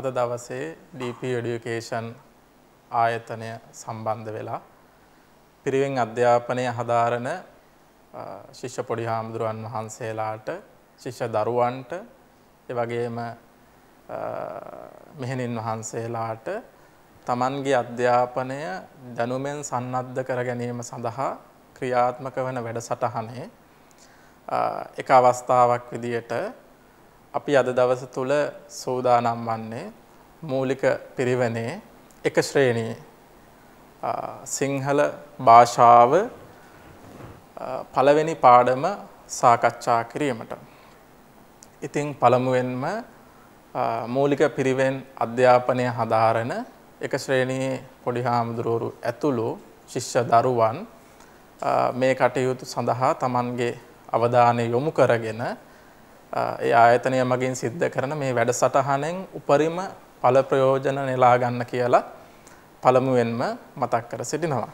අද දවසේ DP Education ආයතනය සම්බන්ධ වෙලා පිරිවෙන් අධ්‍යාපනය හදාරන ශිෂ්‍ය පොඩි හාමුදුරුවන් වහන්සේලාට ශිෂ්‍ය දරුවන්ට එවැගේම මෙහෙණින් වහන්සේලාට තමන්ගේ අධ්‍යාපනය දැනුමෙන් සන්නද්ධ කර ගැනීම සඳහා ක්‍රියාත්මක වන වැඩසටහනේ එක අවස්ථාවක් විදියට අපි අද දවස තුල සෝදානම් වන්නේ මූලික පිරිවෙනේ එක ශ්‍රේණියේ සිංහල භාෂාව පළවෙනි පාඩම සාකච්ඡා කිරීමට. ඉතින් පළමුවෙන්ම මූලික පිරිවෙන් අධ්‍යාපනය හදාරන එක ශ්‍රේණියේ පොඩි හාමුදුරුවරු ඇතුළු ශිෂ්‍ය දරුවන් මේ කටයුතු සඳහා තමන්ගේ අවධානය යොමු කරගෙන ඒ ආයතනය මගින් සිද්ධ කරන මේ වැඩසටහනෙන් උපරිම ඵල ප්‍රයෝජන නෙලා ගන්න කියලා පළමුවෙන්ම මතක් කර සිටිනවා.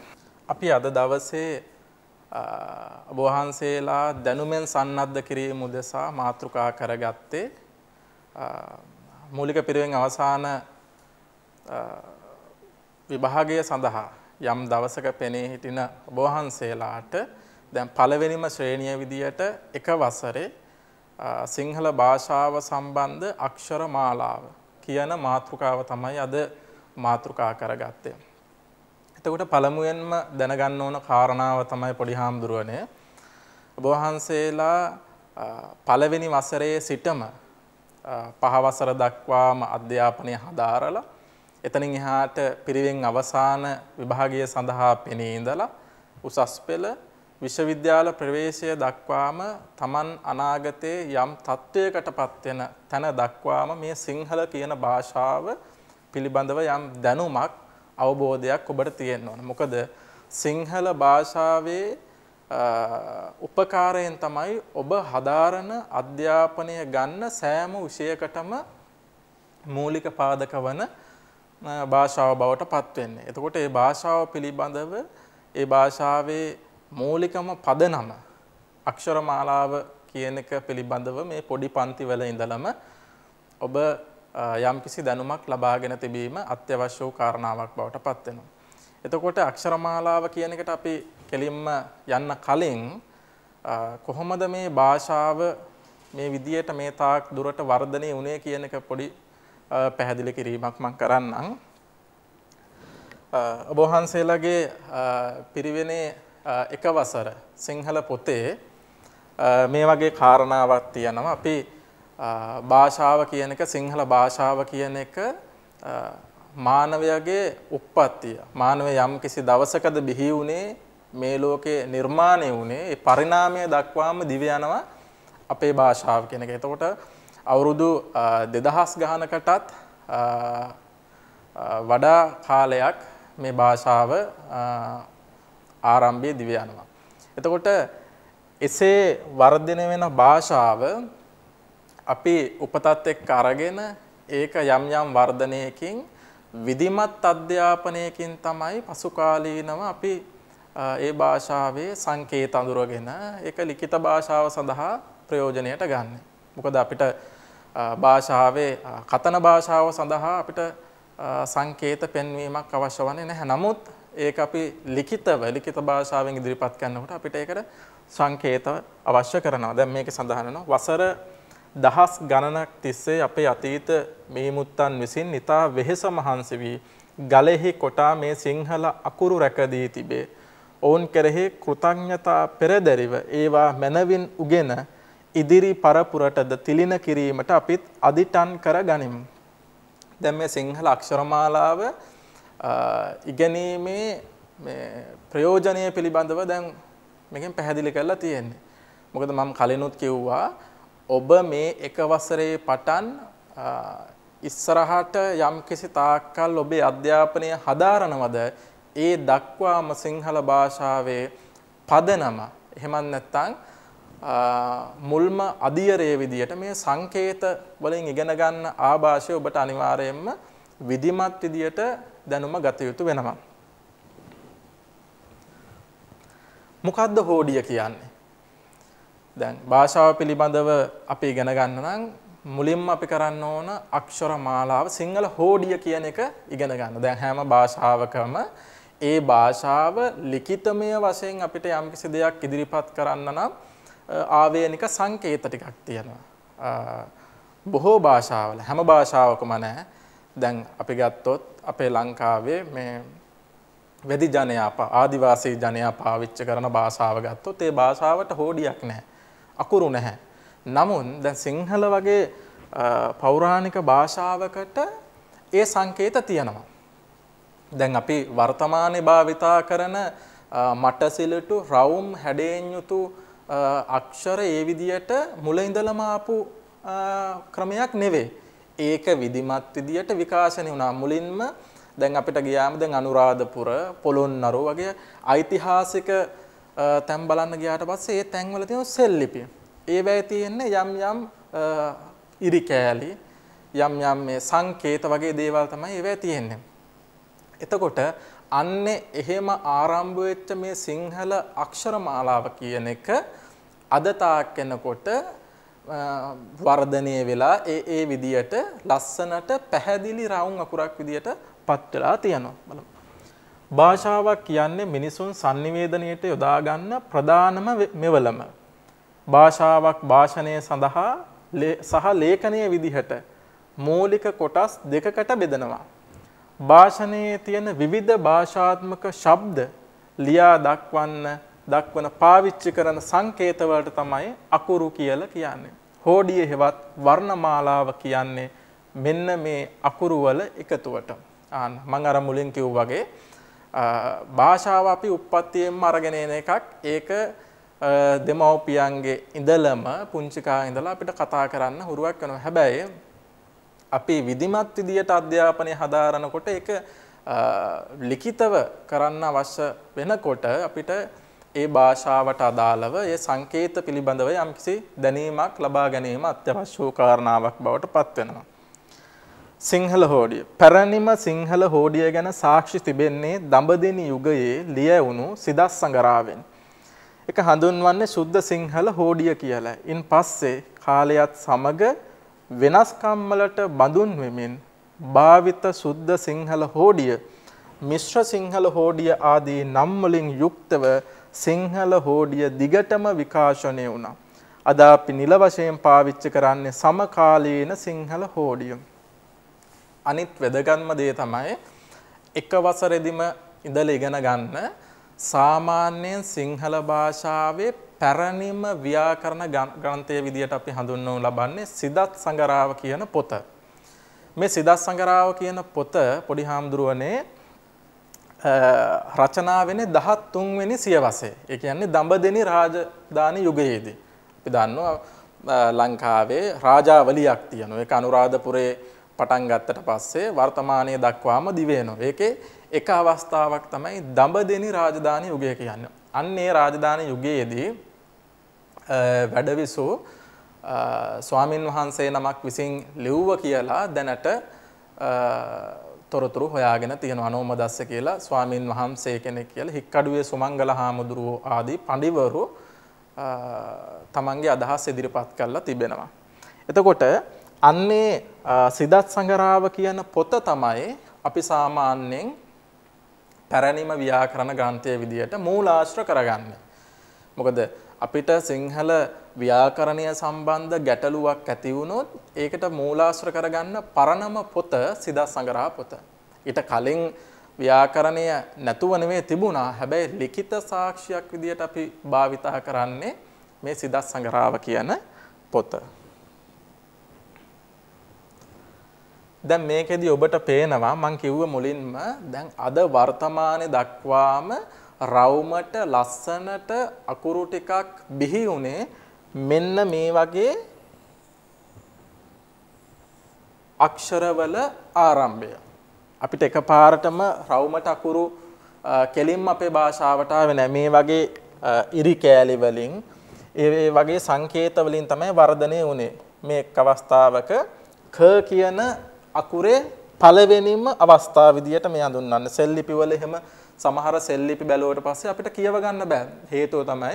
අපි අද දවසේ ඔබ වහන්සේලා දැනුමෙන් සන්නද්ධ කිරීම උදෙසා මාතෘකා කරගත්තේ මූලික පිරිවෙන් අවසාන විභාගය සඳහා යම් දවසක පෙනී හිටින ඔබ වහන්සේලාට දැන් පළවෙනිම ශ්‍රේණිය විදියට එක වසරේ සිංහල භාෂාව සම්බන්ධ අක්ෂර මාලාව කියන මාතෘකාව තමයි අද මාතෘකා කරගත්තේ. එතකොට පළමුවෙන්ම දැනගන්න ඕන කාරණාව තමයි පොඩි හාමුදුරුවනේ. ඔබ වහන්සේලා පළවෙනි වසරේ සිටම පහ වසර දක්වාම අධ්‍යාපනය හදාරලා එතනින් එහාට පිරිවෙන් අවසාන විභාගය සඳහා පෙනී ඉඳලා උසස් පෙළ විශ්වවිද්‍යාල ප්‍රවේශය දක්වාම තමන් අනාගතයේ යම් තත්ත්වයකටපත් වෙන තැන දක්වාම මේ සිංහල කියන භාෂාව පිළිබඳව යම් දැනුමක් අවබෝධයක් ඔබට තියෙන්න ඕන. මොකද සිංහල භාෂාවේ උපකාරයෙන් තමයි ඔබ හදාරන අධ්‍යාපනය ගන්න සෑම විෂයකටම මූලික පාදක වන භාෂාව බවට පත් වෙන්නේ. එතකොට මේ භාෂාව පිළිබඳව ඒ භාෂාවේ මූලිකම පදනම අක්ෂර මාලාව කියන එක පිළිබඳව මේ පොඩි පන්තිවල ඉඳලම ඔබ යම්කිසි දැනුමක් ලබාගෙන තිබීම අත්‍යවශ්‍ය වූ කාරණාවක් බවට පත් වෙනවා. එතකොට අක්ෂර මාලාව කියන එකට අපි කෙලින්ම යන්න කලින් කොහොමද මේ භාෂාව මේ විදියට මේ තාක් දුරට වර්ධනය වුණේ කියන එක පොඩි පැහැදිලි කිරීමක් මම කරන්නම්. ඔබ වහන්සේලාගේ පිරිවෙනේ එක වසර සිංහල පොතේ මේ වගේ කාරණාවක් තියෙනවා අපි භාෂාව කියන එක සිංහල භාෂාව කියන එක මානවයාගේ උප්පත්තිය මානව යම් කිසි දවසකද බිහි වුණේ මේ ලෝකේ නිර්මාණය වුණේ ඒ පරිණාමය දක්වාම දිව යනවා අපේ භාෂාව කියන එක. එතකොට අවුරුදු 2000 ගානකටත් වඩා කාලයක් මේ භාෂාව ආරම්භයේ දිව යනවා. එතකොට එසේ වර්ධනය වෙන භාෂාව අපි උපතත් එක්ක අරගෙන ඒක යම් යම් වර්ධනයකින් විධිමත් අධ්‍යාපනයකින් තමයි පසු කාලීනව අපි ඒ භාෂාවේ සංකේත අඳුරගෙන ඒක ලිඛිත භාෂාව සඳහා ප්‍රයෝජනයට ගන්න. මොකද අපිට භාෂාවේ කතන භාෂාව සඳහා අපිට සංකේත පෙන්වීමක් අවශ්‍ය වන්නේ නැහැ. නමුත් ඒක අපි ලිඛිතව ලිඛිත භාෂාවෙන් ඉදිරිපත් කරනකොට අපිට ඒකට සංකේත අවශ්‍ය කරනවා. දැන් මේකේ සඳහන් වසර දහස් ගණනක් තිස්සේ අපේ අතීත මිහිමුත්තන් විසින් ඊතා වෙහෙස මහන්සි වී ගලෙහි කොටා මේ සිංහල අකුරු රැකදී තිබේ. ඔවුන් කෙරෙහි කෘතඥතා පෙරදරිව ඒවා මනවින් උගෙන ඉදිරි පරපුරටද තිලින කිරීමට අපිත් අදිටන් කර ගනිමු. දැන් මේ සිංහල අක්ෂරමාලාව ඉගැනීමේ ප්‍රයෝජනය පිළිබඳව දැන් මෙකින් පැහැදිලි කරලා තියෙන්නේ. මොකද මම කලිනුත් කිව්වා ඔබ මේ එක වසරේ පටන් ඉස්සරහට යම් කිසි තාක්කල් ඔබේ අධ්‍යාපනය හදාරනවද ඒ දක්වාම සිංහල භාෂාවේ පදනම එහෙමත් නැත්නම් මුල්ම අධියරේ විදියට මේ සංකේත වලින් ඉගෙන ගන්න ආభాෂය ඔබට අනිවාර්යයෙන්ම විධිමත් විදියට දැනුම ගත යුතු වෙනවා. මොකද්ද හෝඩිය කියන්නේ? දැන් භාෂාව පිළිබඳව අපි ඉගෙන ගන්න නම් මුලින්ම අපි කරන්න ඕන අක්ෂර මාලාව සිංහල හෝඩිය කියන එක ඉගෙන ගන්න. දැන් හැම භාෂාවකම ඒ භාෂාව ලිඛිතමය වශයෙන් අපිට යම්කිසි දෙයක් ඉදිරිපත් කරන්න නම් ආවේනික සංකේත ටිකක් තියෙනවා. බොහෝ භාෂාවල හැම භාෂාවකම නැහැ. දැන් අපි ගත්තොත් අපේ ලංකාවේ මේ වැඩි ජනයා ආදිවාසී ජනයා පාවිච්චි කරන භාෂාව ගත්තොත් ඒ භාෂාවට හෝඩියක් නැහැ. අකුරු නැහැ. නමුත් දැන් සිංහල වගේ පෞරාණික භාෂාවකට ඒ සංකේත තියෙනවා. දැන් අපි වර්තමානයේ භාවිතා කරන මටසිලටු රවුම් හැඩයෙන් යුතු අක්ෂර ඒ විදියට මුල ඉඳලම ආපු ක්‍රමයක් නෙවෙයි. ඒක විධිමත් විදියට විකාශනය වුණා. මුලින්ම දැන් අපිට ගියාම දැන් අනුරාධපුර, පොළොන්නරුව වගේ ඓතිහාසික තැන් බලන්න ගියාට පස්සේ ඒ තැන්වල තියෙන සෙල්ලිපි. ඒවැය තියෙන්නේ යම් යම් ඉරි කෑලි, යම් යම් මේ සංකේත වගේ දේවල් තමයි ඒවැය තියෙන්නේ. එතකොට අන්නේ එහෙම ආරම්භ වෙච්ච මේ සිංහල අක්ෂර මාලාව කියන එක අද තාක් වෙනකොට වර්ධනය වෙලා ඒ ඒ විදියට ලස්සනට පැහැදිලි රවුම් අකුරක් විදියට පත් වෙලා තියෙනවා බලමු. භාෂාවක් කියන්නේ මිනිසුන් sannivedanayට යොදා ගන්න ප්‍රධානම මෙවලම. භාෂාවක් භාෂණය සඳහා සහ ලේඛනය විදිහට මූලික කොටස් දෙකකට බෙදනවා. භාෂණයේ තියෙන විවිධ භාෂාත්මක ශබ්ද ලියා දක්වන්න දක්වන පාවිච්චි කරන සංකේතවලට තමයි අකුරු කියලා කියන්නේ. හෝඩිය හෙවත් වර්ණමාලාව කියන්නේ මෙන්න මේ අකුරු වල එකතුවට. ආන්න මම අර මුලින් කිව්වා වගේ භාෂාව අපි උප්පත්තියෙන්ම අරගෙන එන එකක්. ඒක දෙමව්පියන්ගේ ඉඳලම පුංචි කාලේ ඉඳලා අපිට කතා කරන්න හුරුවක් වෙනවා. හැබැයි අපි විධිමත් විදියට අධ්‍යාපනය හදාරනකොට ඒක ලිඛිතව කරන්න අවශ්‍ය වෙනකොට අපිට ඒ භාෂාවට අදාළව ඒ සංකේත පිළිබඳව යම්කිසි දැනීමක් ලබා ගැනීම අත්‍යවශ්‍ය වූ කාරණාවක් බවට පත්වෙනවා. සිංහල හෝඩිය. පැරණිම සිංහල හෝඩිය ගැන සාක්ෂි තිබෙන්නේ දඹදෙනි යුගයේ ලියවුණු සිදස් සඟරාවෙන්. එක හඳුන්වන්නේ සුද්ධ සිංහල හෝඩිය කියලා. ඉන් පස්සේ කාලයත් සමග වෙනස්කම්වලට බඳුන් වෙමින් භාවිත සුද්ධ සිංහල හෝඩිය මිශ්‍ර සිංහල හෝඩිය ආදී නම් වලින් යුක්තව සිංහල හෝඩිය දිගටම විකාශනය වුණා. අද අපි නිල වශයෙන් පාවිච්චි කරන්නේ සමකාලීන සිංහල හෝඩිය. අනිත් වැදගත්ම දේ තමයි එක වසරෙදිම ඉඳලා ඉගෙන ගන්න සාමාන්‍යයෙන් සිංහල භාෂාවේ පැරණිම ව්‍යාකරණ ග්‍රන්ථය විදියට අපි හඳුන්වනු ලබන්නේ සිදත් සඟරාව කියන පොත. මේ සිදත් සඟරාව කියන පොත පොඩි හාමුදුරුවනේ රචනා වෙන්නේ 13 වෙනි සියවසේ. ඒ කියන්නේ දඹදෙණි රාජධානි යුගයේදී. අපි දන්නවා ලංකාවේ රාජාවලියක් තියෙනවා. ඒක අනුරාධපුරේ පටන් ගත්තට පස්සේ වර්තමානයේ දක්වාම දිවෙනවා. ඒකේ එක අවස්ථාවක් තමයි දඹදෙණි රාජධානි යුගය කියන්නේ. අන්න ඒ රාජධානි යුගයේදී වැඩවිසු ස්වාමින් වහන්සේ නමක් විසින් ලිව්ව කියලා දැනට තොරතුරු හොයාගෙන තියෙන අනෝම දස්ස කියලා ස්වාමීන් වහන්සේ කෙනෙක් කියලා හික්කඩුවේ සුමංගල හාමුදුරුවෝ ආදී පඬිවරු තමන්ගේ අදහස් ඉදිරිපත් කරලා තිබෙනවා. එතකොට අන්නේ සිදත් සංගරාව කියන පොත තමයි අපි සාමාන්‍යයෙන් පැරණිම ව්‍යාකරණ ග්‍රන්ථය විදිහට මූලාශ්‍ර කරගන්නේ. මොකද අපිට සිංහල ව්‍යාකරණය සම්බන්ධ ගැටලුවක් ඇති වුණොත් ඒකට මූලාශ්‍ර කරගන්න පරණම පොත සිදා සඟරා පොත. ඊට කලින් ව්‍යාකරණය නැතුව නෙමෙයි තිබුණා. හැබැයි ලිඛිත සාක්ෂියක් විදියට අපි භාවිතා කරන්නේ මේ සිදා සඟරාව කියන පොත. දැන් මේකෙදි ඔබට පේනවා මම කිව්ව මුලින්ම දැන් අද වර්තමානයේ දක්වාම රවුමට ලස්සනට අකුරු ටිකක් බිහි වුණේ මෙන්න මේ වගේ අක්ෂරවල ආරම්භය. අපිට එකපාරටම රවුමට අකුරු කෙලින්ම අපේ භාෂාවට ආවේ නැහැ. මේ වගේ ඉරි කෑලි වලින් ඒ වගේ සංකේත වලින් තමයි වර්ධනය වුණේ. මේ එක් අවස්ථාවක ක කියන අකුරේ පළවෙනිම අවස්ථාව විදියට මේ හඳුන්වන්නේ. සෙල් ලිපි වල එහෙම සමහර සෙල් ලිපි බැලුවට පස්සේ අපිට කියව ගන්න බෑ. හේතුව තමයි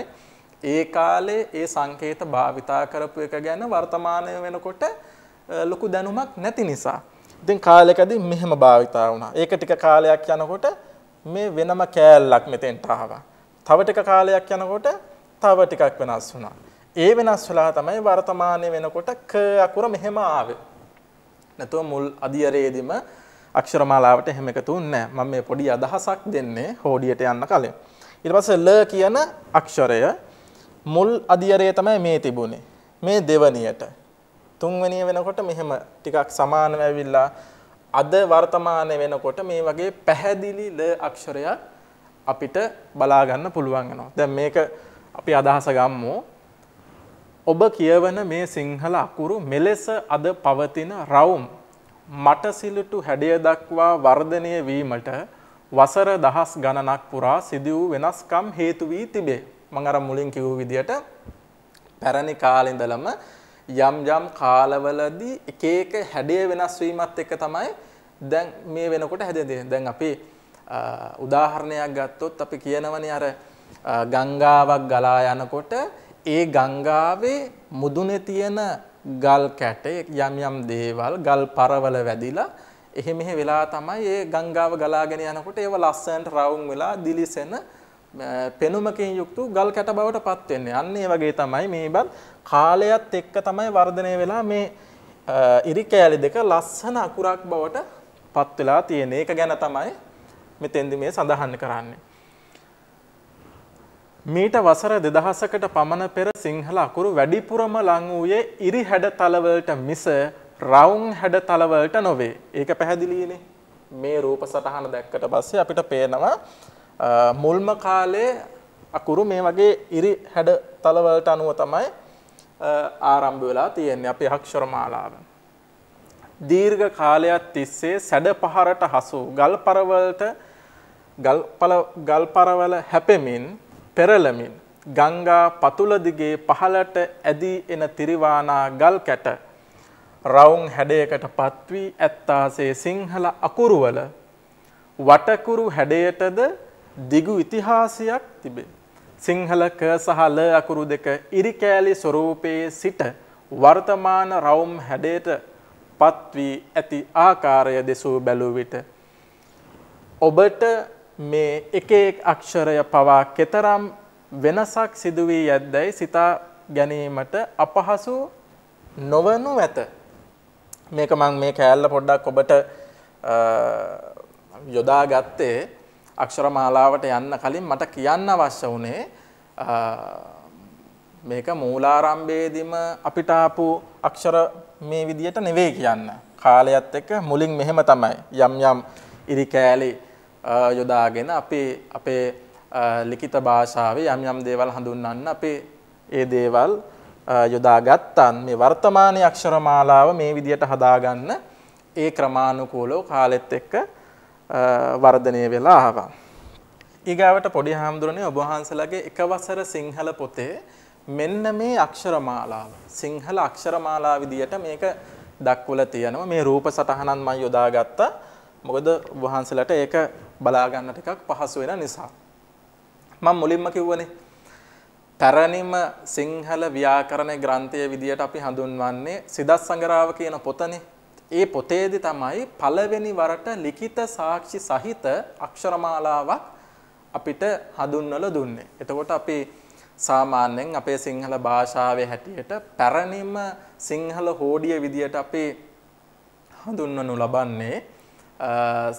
ඒ කාලේ ඒ සංකේත භාවිතා කරපු එක ගැන වර්තමානය වෙනකොට ලොකු දැනුමක් නැති නිසා. ඉතින් කාලෙකදී මෙහෙම භාවිතා වුණා. ඒක ටික කාලයක් යනකොට මේ වෙනම කෑල්ලක් මෙතෙන්ට ආවා. තව ටික කාලයක් යනකොට තව ටිකක් වෙනස් වුණා. ඒ වෙනස් වෙලා තමයි වර්තමානයේ වෙනකොට ක අකුර මෙහෙම ආවේ. නැතුව මුල් අධියරේදීම අක්ෂරමාලාවට එහෙම එකතු වෙන්නේ නැහැ. මම මේ පොඩි අදහසක් දෙන්නේ හෝඩියට යන්න කලින්. ඊට පස්සේ ල කියන අක්ෂරය මුල් අදියරය තමයි මේ තිබුණේ. මේ දෙවණියට. තුන්වැනිය වෙනකොට මෙහෙම ටිකක් සමානව ඇවිල්ලා අද වර්තමානයේ වෙනකොට මේ වගේ පැහැදිලි ල අක්ෂරයක් අපිට බලා ගන්න පුළුවන් වෙනවා. දැන් මේක අපි අදහස ගම්මු. ඔබ කියවන මේ සිංහල අකුරු මෙලෙස අද පවතින රවුම් මටසිලුටු හැඩය දක්වා වර්ධනය වීමට වසර දහස් ගණනක් පුරා සිදු වූ වෙනස්කම් හේතු වී තිබේ. මම අර මුලින් කිව්ව විදිහට පැරණි කාලේ ඉඳලම යම් යම් කාලවලදී එක එක හැඩය වෙනස් වීමත් එක්ක තමයි දැන් මේ වෙනකොට හැදෙන්නේ. දැන් අපි උදාහරණයක් ගත්තොත් අපි කියනවනේ අර ගංගාවක් ගලා යනකොට ඒ ගංගාවේ මුදුනේ තියෙන ගල් කැට යම් යම් දේවල් ගල් පරවල වැදිලා එහෙ මෙහෙ වෙලා තමයි ඒ ගංගාව ගලාගෙන යනකොට ඒව ලස්සනට රවුම් වෙලා දිලිසෙන පෙනුමකින් යුක්ත ගල් කැට බවට පත් වෙන්නේ. අන්න ඒ වගේ තමයි මේබත් කාලයත් එක්ක තමයි වර්ධනය වෙලා මේ ඉරි කෑලි දෙක ලස්සන අකුරක් බවට පත් වෙලා තියෙන. ඒක ගැන තමයි මෙතෙන්දි මේ සඳහන් කරන්නේ. මීට වසර දෙදහසකට පමණ පෙර සිංහල අකුරු වැඩිපුරම ලං වූයේ ඉරි හැඩ තලවලට මිස රවුම් හැඩ තලවලට නොවේ. ඒක පැහැදිලිනේ. මේ රූප සටහන දැක්කට පස්සේ අපිට පේනවා මුල්ම කාලේ අකුරු මේ වගේ ඉරි හැඩ තලවලට අනුව තමයි ආරම්භ වෙලා තියෙන්නේ අපේ අක්ෂර මාලාව. දීර්ඝ කාලයක් තිස්සේ සැඩ පහරට හසු ගල් පරවලට ගල් පරවල හැපෙමින් පෙරලමින් ගංගා පතුලදිගේ පහළට ඇදී එන තිරිවානා ගල් කැට රවුම් හැඩයකට පත්වී ඇත්තාසේ සිංහල අකුරුවල වටකුරු හැඩයටද දිගු ඉතිහාසයක් තිබේ. සිංහල ක සහ ල අකුරු දෙක ඉරිකෑලි ස්වරූපයේ සිට වර්තමාන රවුම් හැඩයට පත්වී ඇති ආකාරය දෙසූ බැලූ විට ඔබට මේ එක එක් අක්ෂරය පවා කෙතරම් වෙනසක් සිදු වී යද්දයි සිතා ගැනීමට අපහසු නොවනු ඇත. මේක මම මේ කෑල්ල පොඩ්ඩක් ඔබට යොදා ගත්තේ අක්ෂර මාලාවට යන්න කලින් මට කියන්න අවශ්‍ය වුණේ මේක මූලාරම්භයේදීම අපිට ආපු අක්ෂර මේ විදියට නෙවෙයි කියන්න. කාලයත් එක්ක මුලින් මෙහෙම තමයි යම් යම් ඉරි කෑලි යොදාගෙන අපේ අපේ ලිඛිත භාෂාවේ යම් යම් දේවල් හඳුන්වන්න අපේ ඒ දේවල් යොදාගත්තන් මේ වර්තමානයේ අක්ෂරමාලාව මේ විදියට හදාගන්න ඒ ක්‍රමානුකූලව කාලෙත් එක්ක වර්ධනය වෙලා ආවා. ඊගාවට පොඩි හාමුදුරනේ ඔබ වහන්සේලාගේ එක වසර සිංහල පොතේ මෙන්න මේ අක්ෂරමාලාව සිංහල අක්ෂරමාලා විදියට මේක දක්වලා තියෙනවා. මේ රූප සටහනන් මම යොදාගත්තා. මොකද වහන්සලට ඒක බලා ගන්නට එකක් පහසු වෙන නිසා. මම මුලින්ම කිව්වනේ පැරණිම සිංහල ව්‍යාකරණ ග්‍රන්ථය විදියට අපි හඳුන්වන්නේ සිදස් සංගරාව කියන පොතනේ. ඒ පොතේදි තමයි පළවෙනි වරට ලිඛිත සාක්ෂි සහිත අක්ෂරමාලාවක් අපිට හඳුන්වලා දුන්නේ. එතකොට අපි සාමාන්‍යයෙන් අපේ සිංහල භාෂාවේ හැටියට පැරණිම සිංහල හෝඩිය විදියට අපි හඳුන්වනු ලබන්නේ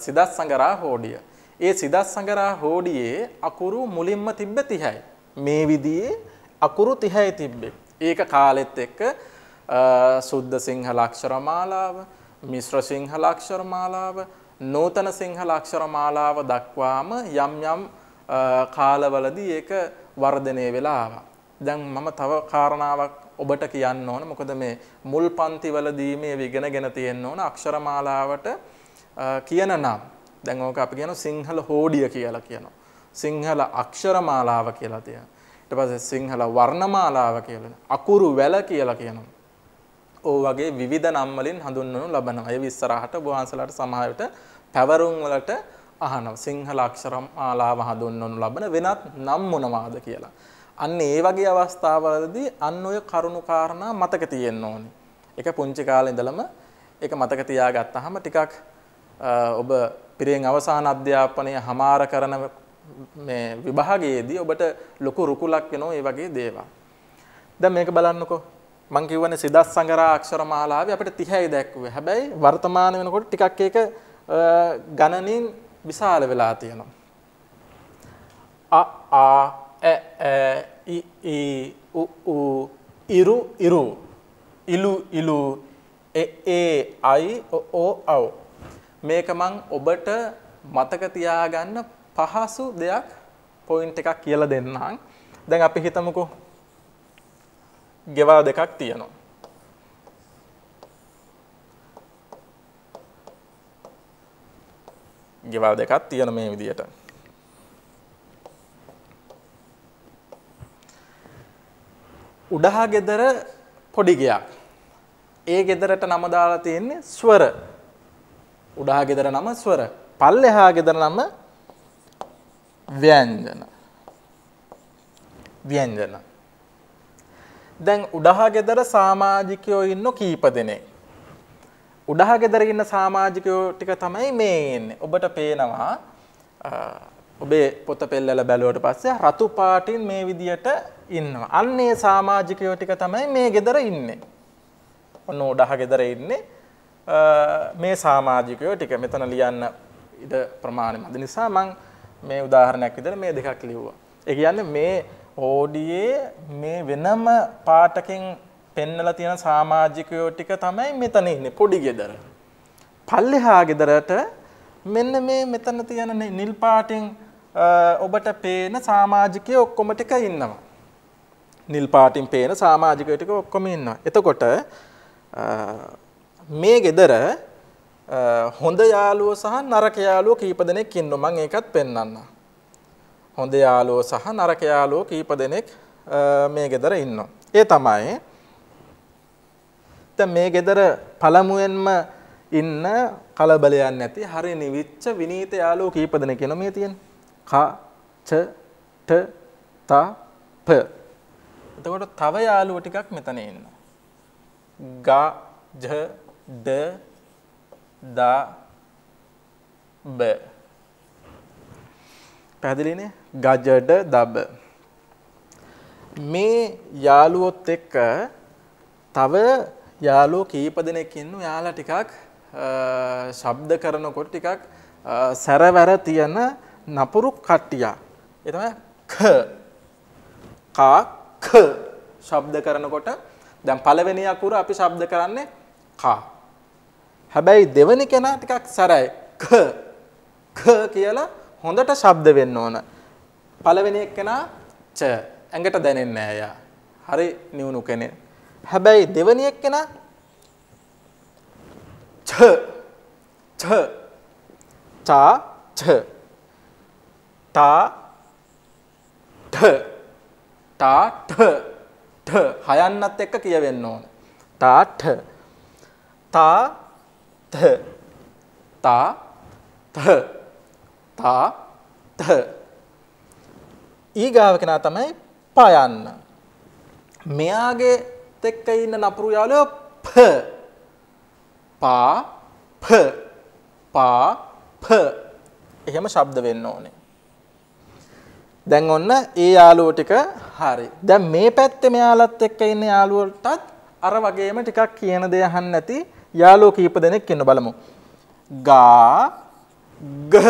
සිදස් සංගරා හෝඩිය. ඒ සිදස් සඟරා හෝඩියේ අකුරු මුලින්ම තිබ්බ 30යි. මේ විදිහේ අකුරු 30යි තිබ්බේ. ඒක කාලෙත් එක්ක සුද්ධ සිංහල අක්ෂර මාලාව, මිශ්‍ර සිංහල අක්ෂර මාලාව, නූතන සිංහල අක්ෂර මාලාව දක්වාම යම් යම් කාලවලදී ඒක වර්ධනය වෙලා ආවා. දැන් මම තව කාරණාවක් ඔබට කියන්න ඕන. මොකද මේ මුල් පන්තිවලදී මේ විගෙනගෙන තියෙන්න ඕන අක්ෂර මාලාවට කියන නම්. දැන් ඕක අපි කියන සිංහල හෝඩිය කියලා කියනවා. සිංහල අක්ෂර මාලාව කියලා තියෙනවා. ඊට පස්සේ සිංහල වර්ණමාලාව කියලා. අකුරු වැල කියලා කියනවා. ඕ වගේ විවිධ නම් වලින් හඳුන්වනු ලබනවා. ඒ විස්සරහට වහන්සලාට සමාවෙට පැවරුම් වලට අහනවා. සිංහල අක්ෂර මාලාව හඳුන්වනු ලබන වෙනත් නම් මොනවාද කියලා. අන්න ඒ වගේ අවස්ථාවලදී අන්න ඔය කරුණු කාරණා මතක තියෙන්න ඕනේ. ඒක පුංචි කාලේ ඉඳලම ඒක මතක තියාගත්තාම ටිකක් ඔබ පිරියෙන් අවසාන අධ්‍යාපනය හමාර කරන මේ විභාගයේදී ඔබට ලොකු රුකුලක් වෙනවා ඒ වගේ දේවල්. දැන් මේක බලන්නකෝ. මම කියවනේ සිදස් සංගරා අක්ෂර මාලාවේ අපිට 30යි දැක්ුවේ. හැබැයි වර්තමාන වෙනකොට ටිකක් ඒක ගණනින් විශාල වෙලා තියෙනවා. අ ආ ඇ ඇ ඉ ඉ උ උ ඉරු ඉරු ඉලු ඉලු ඒ ඒ අයි ඔ ඔ අව් මේක මං ඔබට මතක තියාගන්න පහසු දෙයක් පොයින්ට් එකක් කියලා දෙන්නම්. දැන් අපි හිතමුකෝ ගෙවල් දෙකක් තියෙනවා. ගෙවල් දෙකක් තියෙන මේ විදිහට. උඩහා ගෙදර පොඩි ගයක්. ඒ ගෙදරට නම දාලා තියෙන්නේ ස්වර උඩහා ගෙදර නම ස්වර. පල්ලෙහා ගෙදර නම ව්‍යංජන. ව්‍යංජන. දැන් උඩහා ගෙදර සමාජිකයෝ ඉන්න කීප දෙනෙක්. උඩහා ගෙදර ඉන්න සමාජිකයෝ ටික තමයි මේ ඉන්නේ. ඔබට පේනවා ඔබේ පොත පෙල්ලලා බැලුවට පස්සේ රතු පාටින් මේ විදියට ඉන්නවා. අන්නේ සමාජිකයෝ ටික තමයි මේ ගෙදර ඉන්නේ. ඔන්න උඩහ ගෙදර ඉන්නේ මේ සාමාජිකයෝ ටික මෙතන ලියන්න ඉඩ ප්‍රමාණය මදි නිසා මං මේ උදාහරණයක් විදිහට මේ දෙකක් ලිව්වා. ඒ කියන්නේ මේ ඕඩියේ මේ වෙනම පාටකින් පෙන්නලා තියෙන සාමාජිකයෝ ටික තමයි මෙතන ඉන්නේ පොඩි ගෙදර. පල්ලෙහා ගෙදරට මෙන්න මේ මෙතන තියෙන නිල් පාටින් ඔබට පේන සාමාජිකය ඔක්කොම ටික ඉන්නවා. නිල් පාටින් පේන සාමාජිකය ටික ඔක්කොම ඉන්නවා. එතකොට මේ ගෙදර හොඳ යාළුවෝ සහ නරක යාළුවෝ කීප දෙනෙක් ඉන්නවා මම ඒකත් පෙන්වන්නම්. හොඳ යාළුවෝ සහ නරක යාළුවෝ කීප දෙනෙක් මේ ගෙදර ඉන්නවා. ඒ තමයි දැන් මේ ගෙදර පළමුවෙන්ම ඉන්න කලබලයක් නැති හරි නිවිච්ච විනීත යාළුවෝ කීප දෙනෙක් ඉන්නවා මේ තියෙන්නේ. ක ච ට ත ප. එතකොට තව යාළුවෝ ටිකක් මෙතන ඉන්නවා. ග ජ ඩ දා බ පැහැදිලිනේ ගජඩ දබ මේ යාළුවොත් එක්ක තව යාළුවෝ කීප දෙනෙක් ඉන්න යාලා ටිකක් ශබ්ද කරනකොට ටිකක් සැරවැර තියෙන නපුරු කට්ටියක් ඒ තමයි ක කා ක ශබ්ද කරනකොට දැන් පළවෙනි අකුර අපි ශබ්ද කරන්නේ කා හැබැයි දෙවෙනි කෙනා ටිකක් සරයි. ක ක කියලා හොඳට ශබ්ද වෙන්න ඕන. පළවෙනි එක්කෙනා ච ඇඟට දැනෙන්නේ නෑ යා. හරි නියුණු කෙනෙක්. හැබැයි දෙවෙනි එක්කෙනා ච ච චා ච තා ඨ තා ඨ ඨ හයන්නත් එක්ක කියවෙන්න ඕන. තා ඨ තා ත තා ත තා ත ඊගාව කෙනා තමයි පයන්න. මෙයාගේ එක්ක ඉන්න නපුරු යාළුවෝ ප පා ප පා ප එහෙම ශබ්ද වෙන්න ඕනේ. දැන් ඔන්න ඒ යාළුවෝ ටික හරි. දැන් මේ පැත්තේ මෙයාලත් එක්ක ඉන්න යාළුවන්ටත් අර වගේම ටිකක් කියන දේ අහන්න නැති යාළුවෝ කීප දෙනෙක් ඉන්න බලමු. ගා ගහ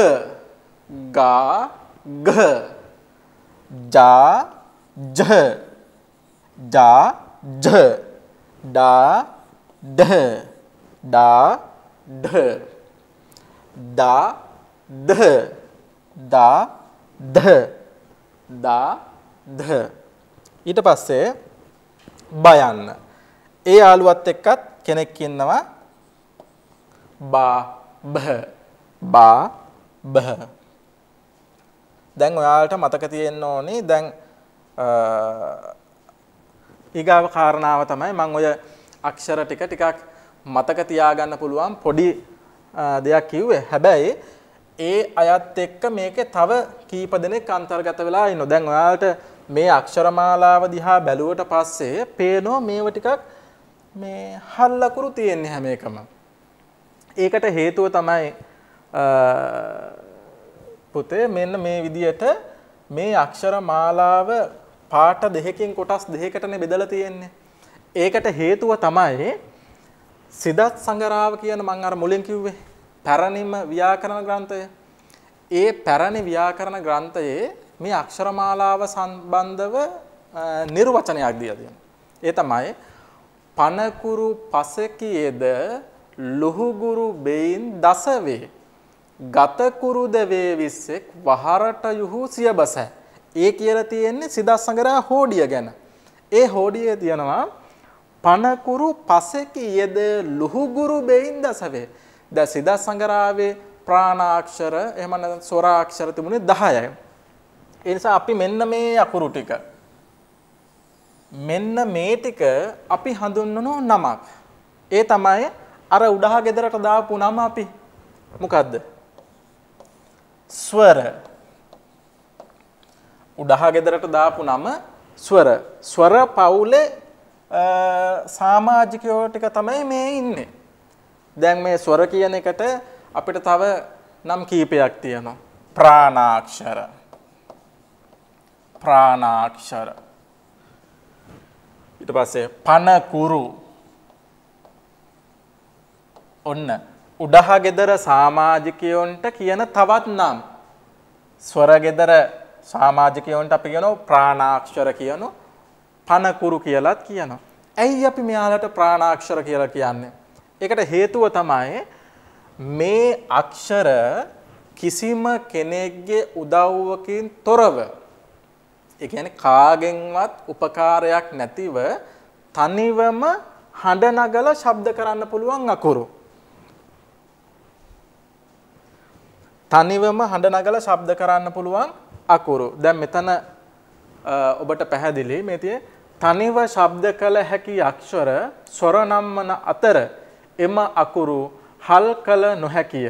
ගා ගහ ජා ජහ ජා ජහ ඩා ඩහ ඩා ඩහ දා ඩහ දා ඩහ දා ඩහ ඊට පස්සේ බයන්න. ඒ යාළුවත් එක්කත් කෙනෙක් ඉන්නවා බා බහ බා බහ දැන් ඔයාලට මතක තියෙන්න ඕනේ දැන් ඊගාව කාරණාව තමයි මම ඔය අක්ෂර ටික ටිකක් මතක තියාගන්න පුළුවන් පොඩි දෙයක් කිව්වේ. හැබැයි ඒ අයත් එක්ක මේකේ තව කීප දෙනෙක් අන්තර්ගත වෙලා ඉන්නවා. දැන් ඔයාලට මේ අක්ෂරමාලාව දිහා බැලුවට පස්සේ පේනවා මේව ටිකක් මේ හල් ලකුරු තියෙන්නේ හැම එකම. ඒකට හේතුව තමයි පුතේ මෙන්න මේ විදියට මේ අක්ෂර මාලාව පාට දෙකකින් කොටස් දෙකකටනේ බෙදලා තියෙන්නේ. ඒකට හේතුව තමයි සිදත් සංගරාව කියන මම අර මුලින් කිව්වේ පැරණිම ව්‍යාකරණ ග්‍රන්ථය. ඒ පැරණි ව්‍යාකරණ ග්‍රන්ථයේ මේ අක්ෂරමාලාව සම්බන්ධව නිර්වචනයක් දීලා තියෙනවා. ඒ තමයි පනකුරු පසකියේද ලුහුගුරු බෙයින් දසවේ. ගතකුරුද වේ විස්සෙක් වහරට යුහු සියබස. ඒ කියලා තියෙන්නේ සිදස්සඟරා හෝඩිය ගැන. ඒ හෝඩියේ තියෙනවා පනකුරු පසකියේද ලුහුගුරු බෙයින් දසවේ. ද සිදස්සඟරාවේ ප්‍රාණාක්ෂර එහෙම නැත්නම් ස්වරාක්ෂර තිබුණේ 10යි. ඒ නිසා අපි මෙන්න මේ අකුරු ටික මෙන්න මේ ටික අපි හඳුන්වන නමක්. ඒ තමයි අර උඩහ ගෙදරට දාපු නම අපි. මොකද්ද? ස්වර. උඩහ ගෙදරට දාපු නම ස්වර. ස්වර පවුලේ සමාජිකයෝ ටික තමයි මේ ඉන්නේ. දැන් මේ ස්වර කියන එකට අපිට තව නම් කීපයක් තියෙනවා. ප්‍රාණාක්ෂර. ප්‍රාණාක්ෂර ඊට පස්සේ පනකුරු ඔන්න උඩහා ගෙදර සමාජිකයොන්ට කියන තවත් නම් ස්වර ගෙදර සමාජිකයොන්ට අපි කියනවා ප්‍රාණාක්ෂර කියනෝ පනකුරු කියලත් කියනවා. ඇයි අපි මෙයාලට ප්‍රාණාක්ෂර කියලා කියන්නේ? ඒකට හේතුව තමයි මේ අක්ෂර කිසිම කෙනෙක්ගේ උදව්වකින් තොරව ඒ කියන්නේ කාගෙන්වත් උපකාරයක් නැතිව තනිවම හඬ නගලා ශබ්ද කරන්න පුළුවන් අකුරු. තනිවම හඬ නගලා ශබ්ද කරන්න පුළුවන් අකුරු. දැන් මෙතන ඔබට පැහැදිලි මේ තියේ තනිව ශබ්ද කළ හැකි අක්ෂර ස්වරනම්මන අතර එම අකුරු හල් කළ නොහැකිය.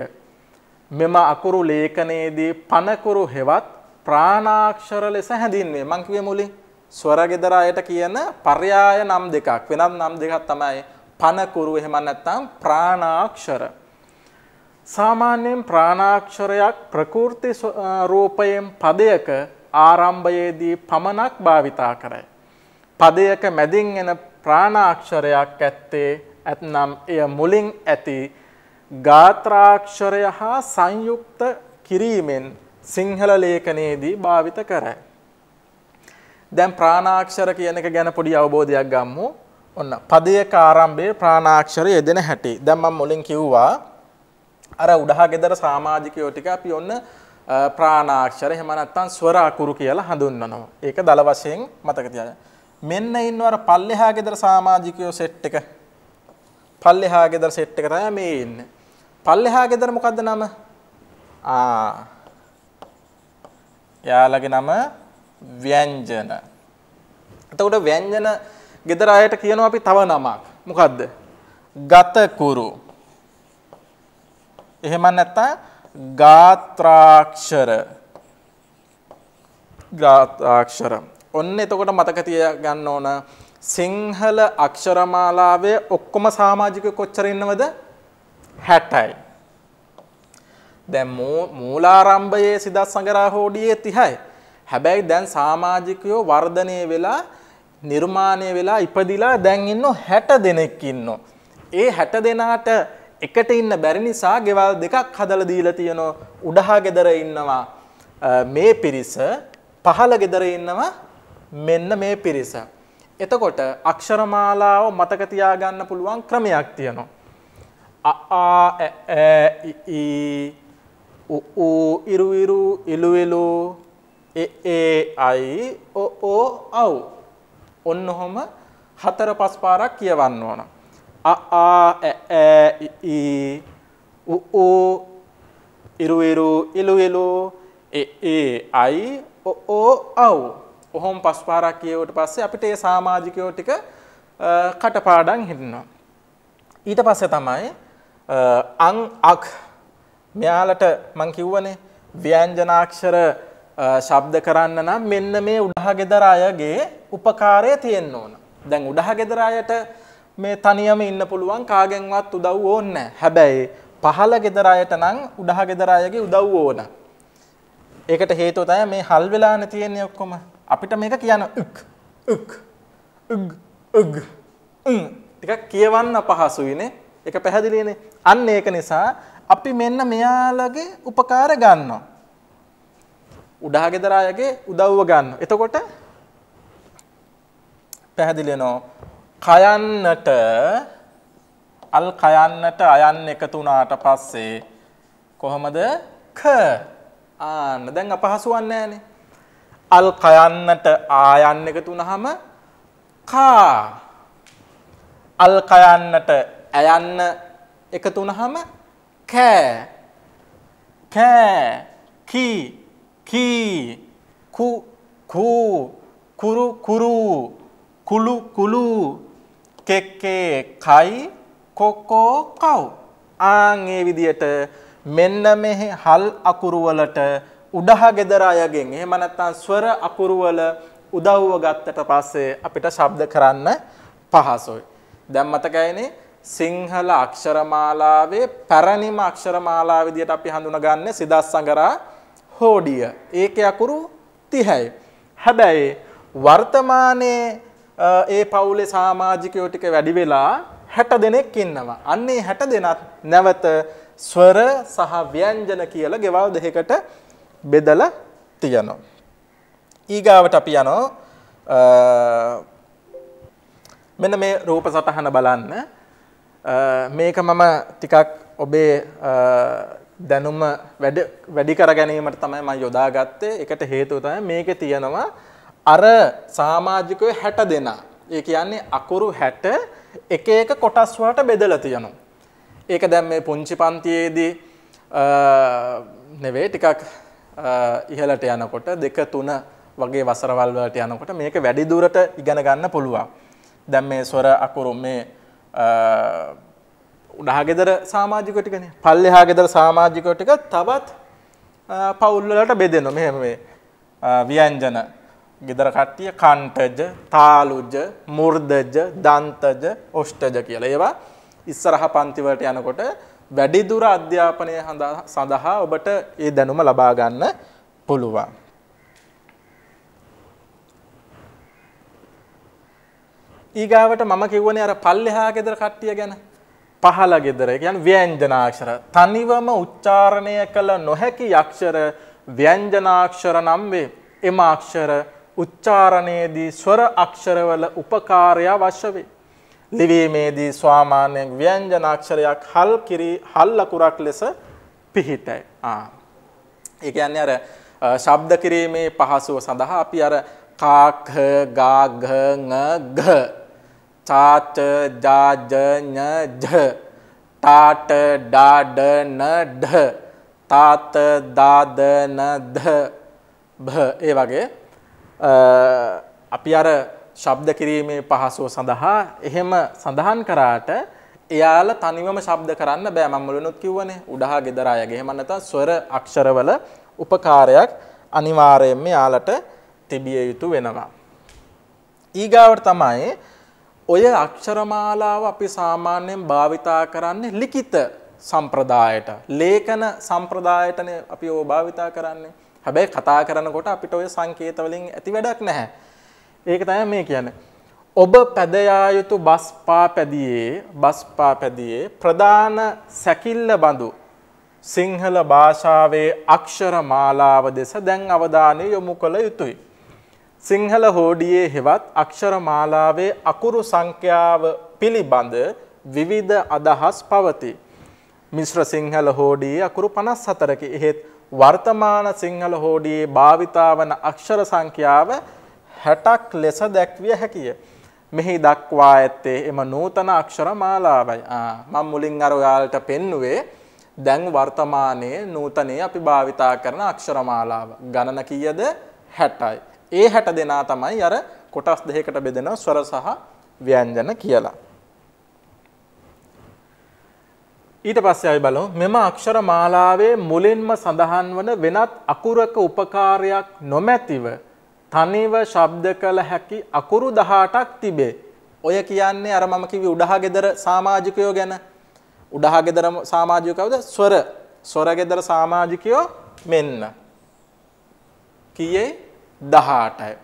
මෙම අකුරු ලේඛනයේදී පනකුරු හෙවත් ප්‍රාණාක්ෂර ලෙස හැඳින්වේ. මං කිව්වේ මුලින් ස්වරගෙදර අයට කියන පర్యాయ නම් දෙකක්. වෙනත් නම් දෙකක් තමයි පනකුරු එහෙම නැත්නම් ප්‍රාණාක්ෂර. සාමාන්‍යයෙන් ප්‍රාණාක්ෂරයක් ප්‍රකෘති රූපයෙන් පදයක ආරම්භයේදී පමණක් භාවිතා කරයි. පදයක මැදින් එන ප්‍රාණාක්ෂරයක් ඇත්තේ ඇතනම් එය මුලින් ඇති ගාත්‍රාක්ෂරය හා සංයුක්ත කිරීමෙන් සිංහල ලේඛනයේදී භාවිත කරයි. දැන් ප්‍රාණාක්ෂර කියන එක ගැන පොඩි අවබෝධයක් ගම්මු. ඔන්න පදයක ආරම්භයේ ප්‍රාණාක්ෂරය යෙදෙන හැටි. දැන් මම මුලින් කිව්වා අර උඩහා ගෙදර සමාජිකයෝ ටික අපි ඔන්න ප්‍රාණාක්ෂර එහෙම නැත්නම් ස්වර අකුරු කියලා හඳුන්වනවා. ඒක දල වශයෙන් මතක තියාගන්න. මෙන්න ඉන්නව අර පල්ලෙහා ගෙදර සමාජිකයෝ සෙට් එක. පල්ලෙහා ගෙදර සෙට් එක තමයි මේ ඉන්නේ. පල්ලෙහා ගෙදර මොකද්ද නම? ආ යාළගේ නම ව්‍යංජන. එතකොට ව්‍යංජන ගෙදර අයට කියනවා අපි තව නමක්. මොකද්ද? ගතකුරු. එහෙම නැත්නම් ගාත්‍රාක්ෂර. ගාත්‍රාක්ෂර. ඔන්න එතකොට මතක තියාගන්න ඕන සිංහල අක්ෂරමාලාවේ ඔක්කොම සමාජික කොච්චර ඉන්නවද? 60යි. දැන් මූලාරම්භයේ සිදස් සඟරා හෝඩියේ 30යි. හැබැයි දැන් සමාජිකයෝ වර්ධනය වෙලා නිර්මාණය වෙලා ඉපදිලා දැන් ඉන්නෝ 60 දෙනෙක් ඉන්නෝ. ඒ 60 දෙනාට එකට ඉන්න බැරි නිසා ගෙවල් දෙකක් හදලා දීලා තියෙනවා. උඩහා ගෙදර ඉන්නවා මේ පිරිස, පහළ ගෙදර ඉන්නවා මෙන්න මේ පිරිස. එතකොට අක්ෂරමාලාව මතක තියාගන්න පුළුවන් ක්‍රමයක් තියෙනවා. අ ආ ඊ උ ඌ ඉරු ඉරු ඉලු ඉලු ඒ ඒ අයි ඔ ඕ අව් ඔන්න ඔහොම හතර පස් පාරක් කියවන්න ඕන. අ ආ ඇ ඈ ඊ උ ඌ ඉරු ඉරු ඉලු ඉලු ඒ ඒ අයි ඔ ඕ අව් ඔහොම පස් පාරක් කියවුවට පස්සේ අපිට ඒ සමාජිකයෝ ටික කටපාඩම් හිටිනවා. ඊට පස්සේ තමයි අං අක් මෙයාලට මං කිව්වනේ ව්‍යංජනාක්ෂර ශබ්ද කරන්න නම් මෙන්න මේ උඩහගෙදර අයගේ උපකාරය තියෙන්න ඕන. දැන් උඩහගෙදර අයට මේ තනියම ඉන්න පුළුවන් කාගෙන්වත් උදව් ඕනේ නැහැ. හැබැයි පහළ ගෙදර අයට නම් උඩහගෙදර අයගේ උදව් ඕන. ඒකට හේතුව තමයි මේ හල් වෙලානේ තියෙන්නේ ඔක්කොම. අපිට මේක කියන උක් උක් උග් උග් ටිකක් කියවන්න පහසුයිනේ. ඒක පැහැදිලිනේ. අන්න ඒක නිසා අපි මෙන්න මෙයාලගේ උපකාර ගන්නවා. උඩහගෙදර අයගේ උදව්ව ගන්නවා. එතකොට පැහැදිලි කයන්නට අල් කයන්නට අයන් එකතු වුණාට පස්සේ කොහොමද ක ආන්න දැන් අපහසුවක් නැහැනේ. අල් කයන්නට ආයන් එකතු වුණාම කා අල් කයන්නට ඇයන්න එකතු වුණාම care care key key ku ku kuru kuru kulu kulu කෙක්කේ කයි කොකෝ කව් ආන් ඒ විදියට මෙන්න මෙහි හල් අකුරු වලට උඩහ gedara අයගෙන් එහෙම නැත්නම් ස්වර අකුරු වල උදව්ව ගත්තට පස්සේ අපිට ශබ්ද කරන්න පහසුයි. දැන් මතකයිනේ සිංහල අක්ෂරමාලාවේ පැරණිම අක්ෂරමාලාව විදිහට අපි හඳුනගන්නේ සිදස් සංගරා හෝඩිය. ඒකේ අකුරු 30යි. හැබැයි වර්තමානයේ ඒ පවුලේ සමාජිකයෝ ටික වැඩි වෙලා 60 දෙනෙක් ඉන්නවා. අන්න ඒ 60 දෙනාත් නැවත ස්වර සහ ව්‍යංජන කියලා ගෙවල් දෙකකට බෙදලා තියනවා. ඊගාවට අපි යනවා මෙන්න මේ රූප සටහන බලන්න. මේක මම ටිකක් ඔබේ දැනුම වැඩි කර ගැනීමට තමයි මම යොදාගත්තේ. ඒකට හේතුව තමයි මේකේ තියෙනවා අර සමාජිකයෝ 60 දෙනා. ඒ කියන්නේ අකුරු 60 එක එක කොටස් වලට බෙදලා තියෙනවා. ඒක දැන් මේ පුංචි පන්තියේදී නෙවෙයි ටිකක් ඉහළට යනකොට 2 3 වගේ වසරවල් වලට යනකොට මේක වැඩි දුරට ඉගෙන ගන්න පුළුවන්. දැන් මේ ස්වර අකුරු මේ උඩහගෙදර සාමාජිකටිකන පල්ලෙහා ගෙදර සාමාජිකටික තවත් පවුල්ලට බෙදෙන මෙහෙම මේ ව්‍යන්ජන ගෙදර කට්ටිය කන්ටජ තාලුජ මුර්දජ දන්තජ ඔෂ්ටජ කියලා ඒවා ඉස්සරහ පන්තිවලට යනකොට වැඩිදුර අධ්‍යාපනය සඳහා ඔබට ඒ දැනුම ලබාගන්න පුළුවන්. ඊගාවට මම කිව්වනේ අර පල්ලෙහා ගෙදර කට්ටිය ගැන. පහළ ගෙදර කියන්නේ ව්‍යංජනාක්ෂර. තනිවම උච්චාරණය කළ නොහැකි අක්ෂර ව්‍යංජනාක්ෂර නම් වේ. එම අක්ෂර උච්චාරණයේදී ස්වර අක්ෂරවල උපකාරය අවශ්‍ය වේ. ලිවීමේදී ස්වාමාන්‍යයෙන් ව්‍යංජනාක්ෂරයක් හල් කිරි හල් ලකුරක් ලෙස පිහිටයි. ආ. ඒ කියන්නේ අර ශබ්ද කිරීමේ පහසුව සඳහා අපි අර කා ඛ ගා ඝ ඟ ඝ චාච ජාජඥ ජ ටාට ඩාඩ න ඩ තාත දාද න ද භ ඒ වගේ අපි අර ශබ්ද කිරීමේ පහසුව සඳහා එහෙම සඳහන් කරාට එයාලා තනිවම ශබ්ද කරන්න බෑ මම මුලිනුත් කිව්වනේ උඩහා gedara අයගේ එහෙම නැත්නම් ස්වර අක්ෂරවල උපකාරයක් අනිවාර්යයෙන්ම යාලට තිබිය යුතු වෙනවා ඊගාවට තමයි ඔය අක්ෂරමාලාව අපි සාමාන්‍යයෙන් භාවිතා කරන්නේ ලිඛිත සම්ප්‍රදායට ලේඛන සම්ප්‍රදායටනේ අපි ඕව භාවිතා කරන්නේ. හැබැයි කතා කරනකොට අපිට ওই සංකේත වලින් ඇති වැඩක් නැහැ. ඒක තමයි මේ කියන්නේ. ඔබ පැදයා යුතු බස්පා පැදියේ බස්පා පැදියේ ප්‍රධාන සැකිල්ල බඳු සිංහල භාෂාවේ අක්ෂර මාලාව දෙස දැන් අවධානය යොමු කළ යුතුයි. සිංහල හෝඩියේ හෙවත් අක්ෂර මාලාවේ අකුරු සංඛ්‍යාව පිළිබඳ විවිධ අදහස් පවතී. මිශ්‍ර සිංහල හෝඩියේ අකුරු 54කි. එහෙත් වර්තමාන සිංහල හෝඩියේ භාවිතාවන අක්ෂර සංඛ්‍යාව 60ක් ලෙස දැක්විය හැකිය. මෙහි දක්වා ඇත්තේ එම නූතන අක්ෂර මාලාවයි. මම මුලින් අර ඔයාලට පෙන්නුවේ දැන් වර්තමානයේ නූතනයේ අපි භාවිතා කරන අක්ෂර මාලාව. ගණන කීයද? 60යි. ඒ 60 දෙනා තමයි අර කොටස් දෙකකට බෙදෙන ස්වර සහ ව්‍යංජන කියලා. ඊට පස්සේ අපි බලමු මෙම අක්ෂර මාලාවේ මුලින්ම සඳහන් වන වෙනත් අකුරක උපකාරයක් නොමැතිව තනිව ශබ්ද කළ හැකි අකුරු 18ක් තිබේ. ඔය කියන්නේ අර මම කිව්වේ උඩහා ගෙදර සමාජිකයෝ ගැන. උඩහා ගෙදර සමාජිකයෝ කවුද? ස්වර. ස්වර ගෙදර සමාජිකයෝ මෙන්න. කීයේ 18යි.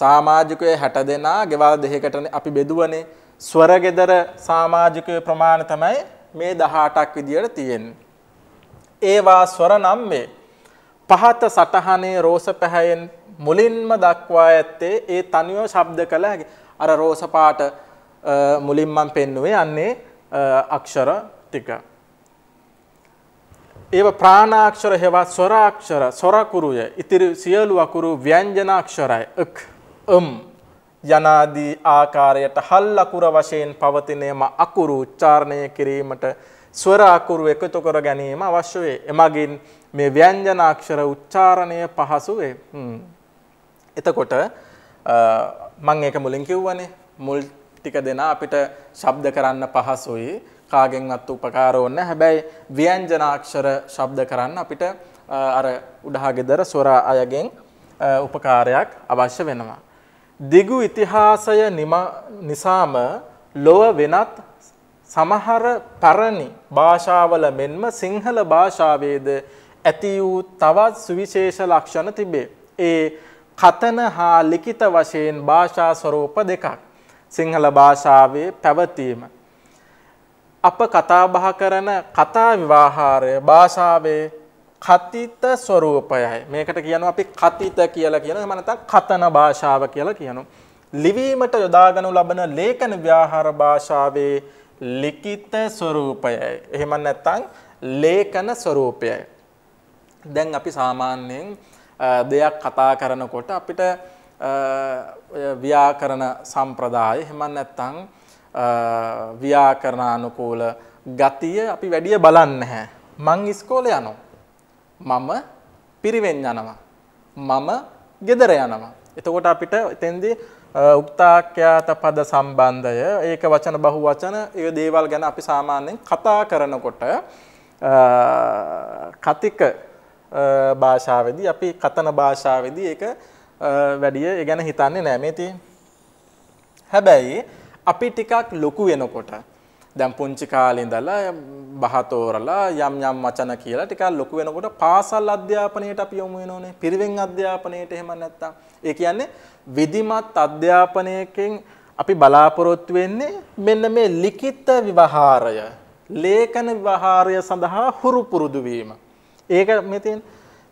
සමාජිකයෝ 60 දෙනා ගෙවල් දෙකකටනේ අපි බෙදුවනේ. ස්වර ගෙදර සමාජිකයෝ ප්‍රමාණය තමයි මේ 18ක් විදියට තියෙන්නේ. ඒවා ස්වර නම් මේ පහත සටහනේ රෝස පැහැයෙන් මුලින්ම දක්වා ඇත්තේ ඒ තනිව ශබ්ද කළ හැකි. අර රෝස පාට මුලින් මම පෙන්නුවේ යන්නේ අක්ෂර ටික. ඒව ප්‍රාණාක්ෂර හෙවත් ස්වරාක්ෂර සොරකුරුය ඉතිරි සියලු අකුරු ව්‍යංජනාක්ෂරයි ක් එම් යනාදී ආකාරයට හල් අකුර වශයෙන් පවතිනේම අකුරු උච්චාරණය කිරීමට ස්වර අකුරු එකතු කර ගැනීම අවශ්‍ය වේ. එමගින් මේ ව්‍යංජනාක්ෂර උච්චාරණය පහසු වේ. එතකොට මම ඒක මුලින් කිව්වනේ මුල් ටික දෙනා අපිට ශබ්ද කරන්න පහසුයි. කාගෙන්වත් උපකාර ඕනේ හැබැයි ව්‍යංජනාක්ෂර ශබ්ද කරන්න අපිට අර උඩහගෙදර සොර අයගෙන් උපකාරයක් අවශ්‍ය වෙනවා. දිගු ඉතිහාසය නිසාම ලොව වෙනත් සමහර පැරණි භාෂාවල මෙන්ම සිංහල භාෂාවේද ඇති වූ තවත් සුවිශේෂ ලක්ෂණ තිබේ. ඒ කතන හා ලිඛිත වශයෙන් භාෂා ස්වරූප දෙකක්. සිංහල භාෂාවේ පැවතීම අප කතාබහ කරන කතා විවාහාරය භාෂාවේ කතිත ස්වරූපයයි. මේකට කියනවා අපි කතිත කියලා කියන මනත කතන භාෂාව කියලා කියනවා. ලිවීමට යොදාගනු ලබන ලේඛන ව්‍යවහාර භාෂාවේ ලිඛිත ස්වරූපයයි. එහෙම නැත්නම් ලේඛන ස්වරූපයයි. දැන් අපි සාමාන්‍යයෙන් දෙයක් කතා කරනකොට අපිට ව්‍යාකරණ සම්ප්‍රදාය එහෙම නැත්නම් ව්‍යාකරණානුකූල ගතිය අපි වැඩිය බලන්නේ නැහැ. මං ඉස්කෝලේ යනවා. මම පිරිවෙන් යනවා. මම ගෙදර යනවා. එතකොට අපිට එතෙන්දී උක්තාක්‍යාත පද සම්බන්ධය ඒක වචන බහු වචන ඒ දේවල් ගැන අපි සාමාන්‍යයෙන් කතා කරනකොට කතික භාෂාවේදී අපි කතන භාෂාවේදී ඒක වැඩිය ඒ ගැන හිතන්නේ නැහැ මේ තියෙන්නේ. හැබැයි අපි ටිකක් ලොකු වෙනකොට දැන් පුංචි කාලේ ඉඳලා බහතෝරලා යම් යම් වචන කියලා ටිකක් ලොකු වෙනකොට පාසල් අධ්‍යාපනයට අපි යොමු වෙනෝනේ පිරිවෙන් අධ්‍යාපනයට එහෙම නැත්තම් ඒ කියන්නේ විධිමත් අධ්‍යාපනයකින් අපි බලාපොරොත්තු වෙන්නේ මෙන්න මේ ලිඛිත ව්‍යවහාරය ලේඛන ව්‍යවහාරය සඳහා හුරු පුරුදු වීම ඒක මෙතෙන්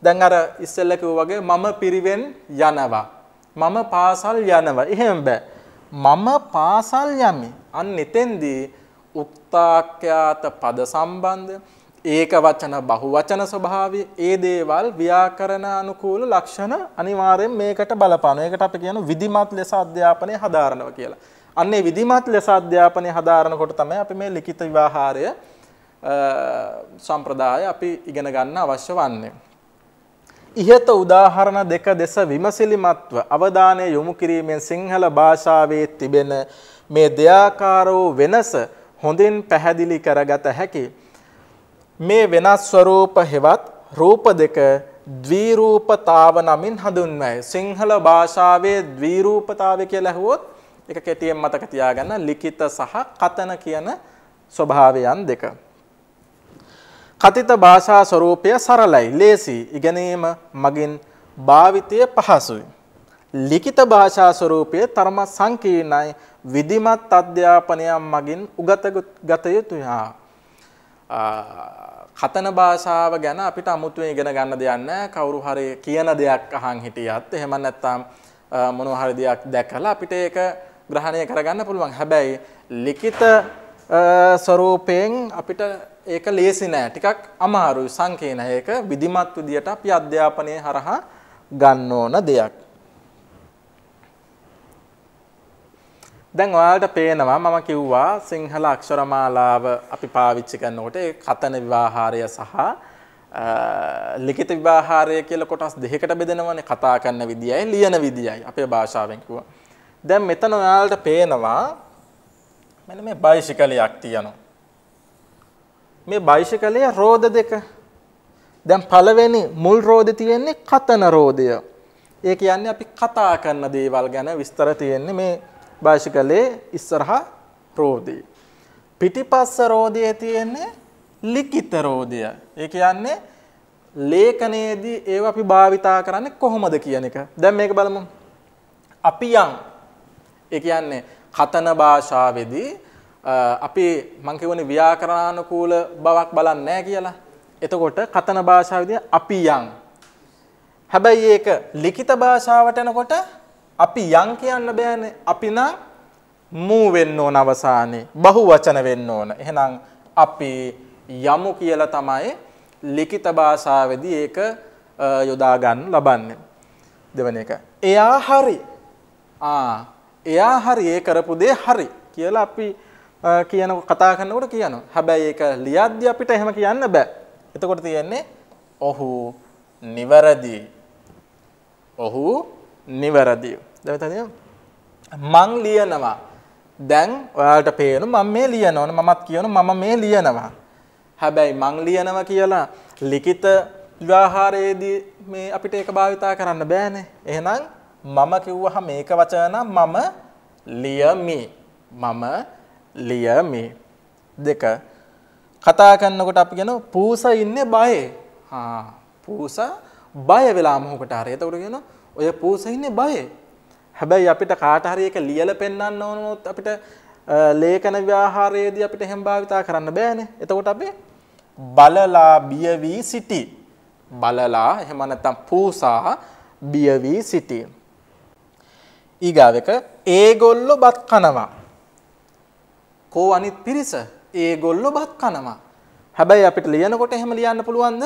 දැන් අර ඉස්සෙල්ලා කිව්වා වගේ මම පිරිවෙන් යනවා මම පාසල් යනවා එහෙම බෑ මම පාසල් යමි. අන්න එතෙන්දී උක්තාක්‍යාත පද සම්බන්ධ ඒක වචන බහු වචන ස්වභාවය ඒ දේවල් ව්‍යාකරණ අනුකූල ලක්ෂණ අනිවාර්යෙන් මේකට බලපාන. ඒකට අපි කියන විධිමත් ලෙස අධ්‍යාපනය හදාරනවා කියලා. අන්නේ විධිමත් ලෙස අධ්‍යාපනය හදාරනකොට තමයි අපි මේ ලිඛිත විවාහාරය සම්ප්‍රදාය අපි ඉගෙන ගන්න අවශ්‍ය වන්නේ. ඉහත උදාහරණ දෙක දෙස විමසිලිමත්ව අවධානය යොමු කිරීමෙන් සිංහල භාෂාවේ තිබෙන මේ දෙයාකාරෝ වෙනස හොඳින් පැහැදිලි කරගත හැකි. මේ වෙනස් ස්වරූප හෙවත් රූප දෙක ද්විරූපතාව නමින් හඳුන්වයි. සිංහල භාෂාවේ ද්විරූපතාවය කියලා ඇහුවොත් ඒක කෙටියෙන් මතක තියාගන්න ලිඛිත සහ කතන කියන ස්වභාවයන් දෙක. කතිත භාෂා ස්වරූපය සරලයි ලේසි ඉගෙනීම මගින් භාවිතය පහසුයි. ලිඛිත භාෂා ස්වරූපයේ තරම සංකීර්ණයි විධිමත් අධ්‍යාපනයක් මගින් උගත ගත යුතුය. කතන භාෂාව ගැන අපිට අමුතුවෙන් ඉගෙන ගන්න දෙයක් නැහැ. කවුරු හරි කියන දෙයක් අහන් හිටියත් එහෙම නැත්නම් මොනවා හරි දෙයක් දැකලා අපිට ඒක ග්‍රහණය කරගන්න පුළුවන්. හැබැයි ලිඛිත ස්වරූපයෙන් අපිට ඒක ලේසි නෑ. ටිකක් අමාරුයි සංකේණය. ඒක විධිමත් විදියට අපි අධ්‍යාපනයේ හරහා ගන්න ඕන දෙයක්. දැන් ඔයාලට පේනවා මම කිව්වා සිංහල අක්ෂරමාලාව අපි පාවිච්චි කරනකොට ඒ කතන විවාහාරය සහ ලිඛිත විවාහාරය කියලා කොටස් දෙකකට බෙදෙනවානේ කතා කරන විදියයි ලියන විදියයි අපේ භාෂාවෙන් කිව්වා. දැන් මෙතන ඔයාලට පේනවා මෙන්න මේ බයිසිකලයක් තියෙනවා. මේ බයිසිකලයේ රෝද දෙක. දැන් පළවෙනි මුල් රෝදේ තියෙන්නේ කතන රෝදය. ඒ කියන්නේ අපි කතා කරන දේවල් ගැන විස්තර තියෙන්නේ මේ බයිසිකලයේ ඉස්සරහා රෝදේ. පිටිපස්ස රෝදයේ තියෙන්නේ ලිඛිත රෝදය. ඒ කියන්නේ ලේඛනයේදී ඒව අපි භාවිතා කරන්නේ කොහොමද කියන එක. දැන් මේක බලමු. අපි යම් ඒ කියන්නේ කතන භාෂාවේදී අපි මං කියවනේ ව්‍යාකරණානුකූල බවක් බලන්නේ නැහැ කියලා. එතකොට කතන භාෂාවේදී අපි යන්. හැබැයි ඒක ලිඛිත භාෂාවට එනකොට අපි යන් කියන්න බෑනේ. අපි නම් මූ වෙන්න ඕන අවසානයේ බහුවචන වෙන්න ඕන. එහෙනම් අපි යමු කියලා තමයි ලිඛිත භාෂාවේදී ඒක යොදා ගන්න ලබන්නේ. දෙවන එක. එයා හරි. ආ එයා හරි ඒ කරපු දේ හරි කියලා අපි කියන කතා කරනකොට කියනවා. හැබැයි ඒක ලියද්දී අපිට එහෙම කියන්න බෑ. එතකොට තියෙන්නේ ඔහු නිවැරදි. ඔහු නිවැරදි. දැන් මං ලියනවා. දැන් ඔයාලට පේන මම මේ ලියනවනේ මමත් කියනවා මම මේ ලියනවා. හැබැයි මං ලියනවා කියලා ලිඛිත ව්‍යවහාරයේදී මේ අපිට ඒක භාවිතා කරන්න බෑනේ. එහෙනම් මම කිව්වහම මේක වචන නම් මම ලියමි. මම ලියමි. දෙක කතා කරනකොට අපි කියන පූස ඉන්නේ බයේ. හා පූස බය වෙලා මොහොකට හරි. එතකොට කියන ඔය පූස ඉන්නේ බයේ. හැබැයි අපිට කාට හරි එක ලියලා පෙන්වන්න ඕනොත් අපිට ලේඛන ව්‍යවහාරයේදී අපිට එහෙම භාවිතා කරන්න බෑනේ. එතකොට අපි බලලා බිය වී සිටි. බලලා එහෙම නැත්නම් පූසා බිය වී සිටි. ඊගාව එක ඒගොල්ලෝ බත් කනවා. කෝ අනිත් පිරිස ඒගොල්ලෝ බත් කනවා. හැබැයි අපිට ලියනකොට එහෙම ලියන්න පුළුවන්ද?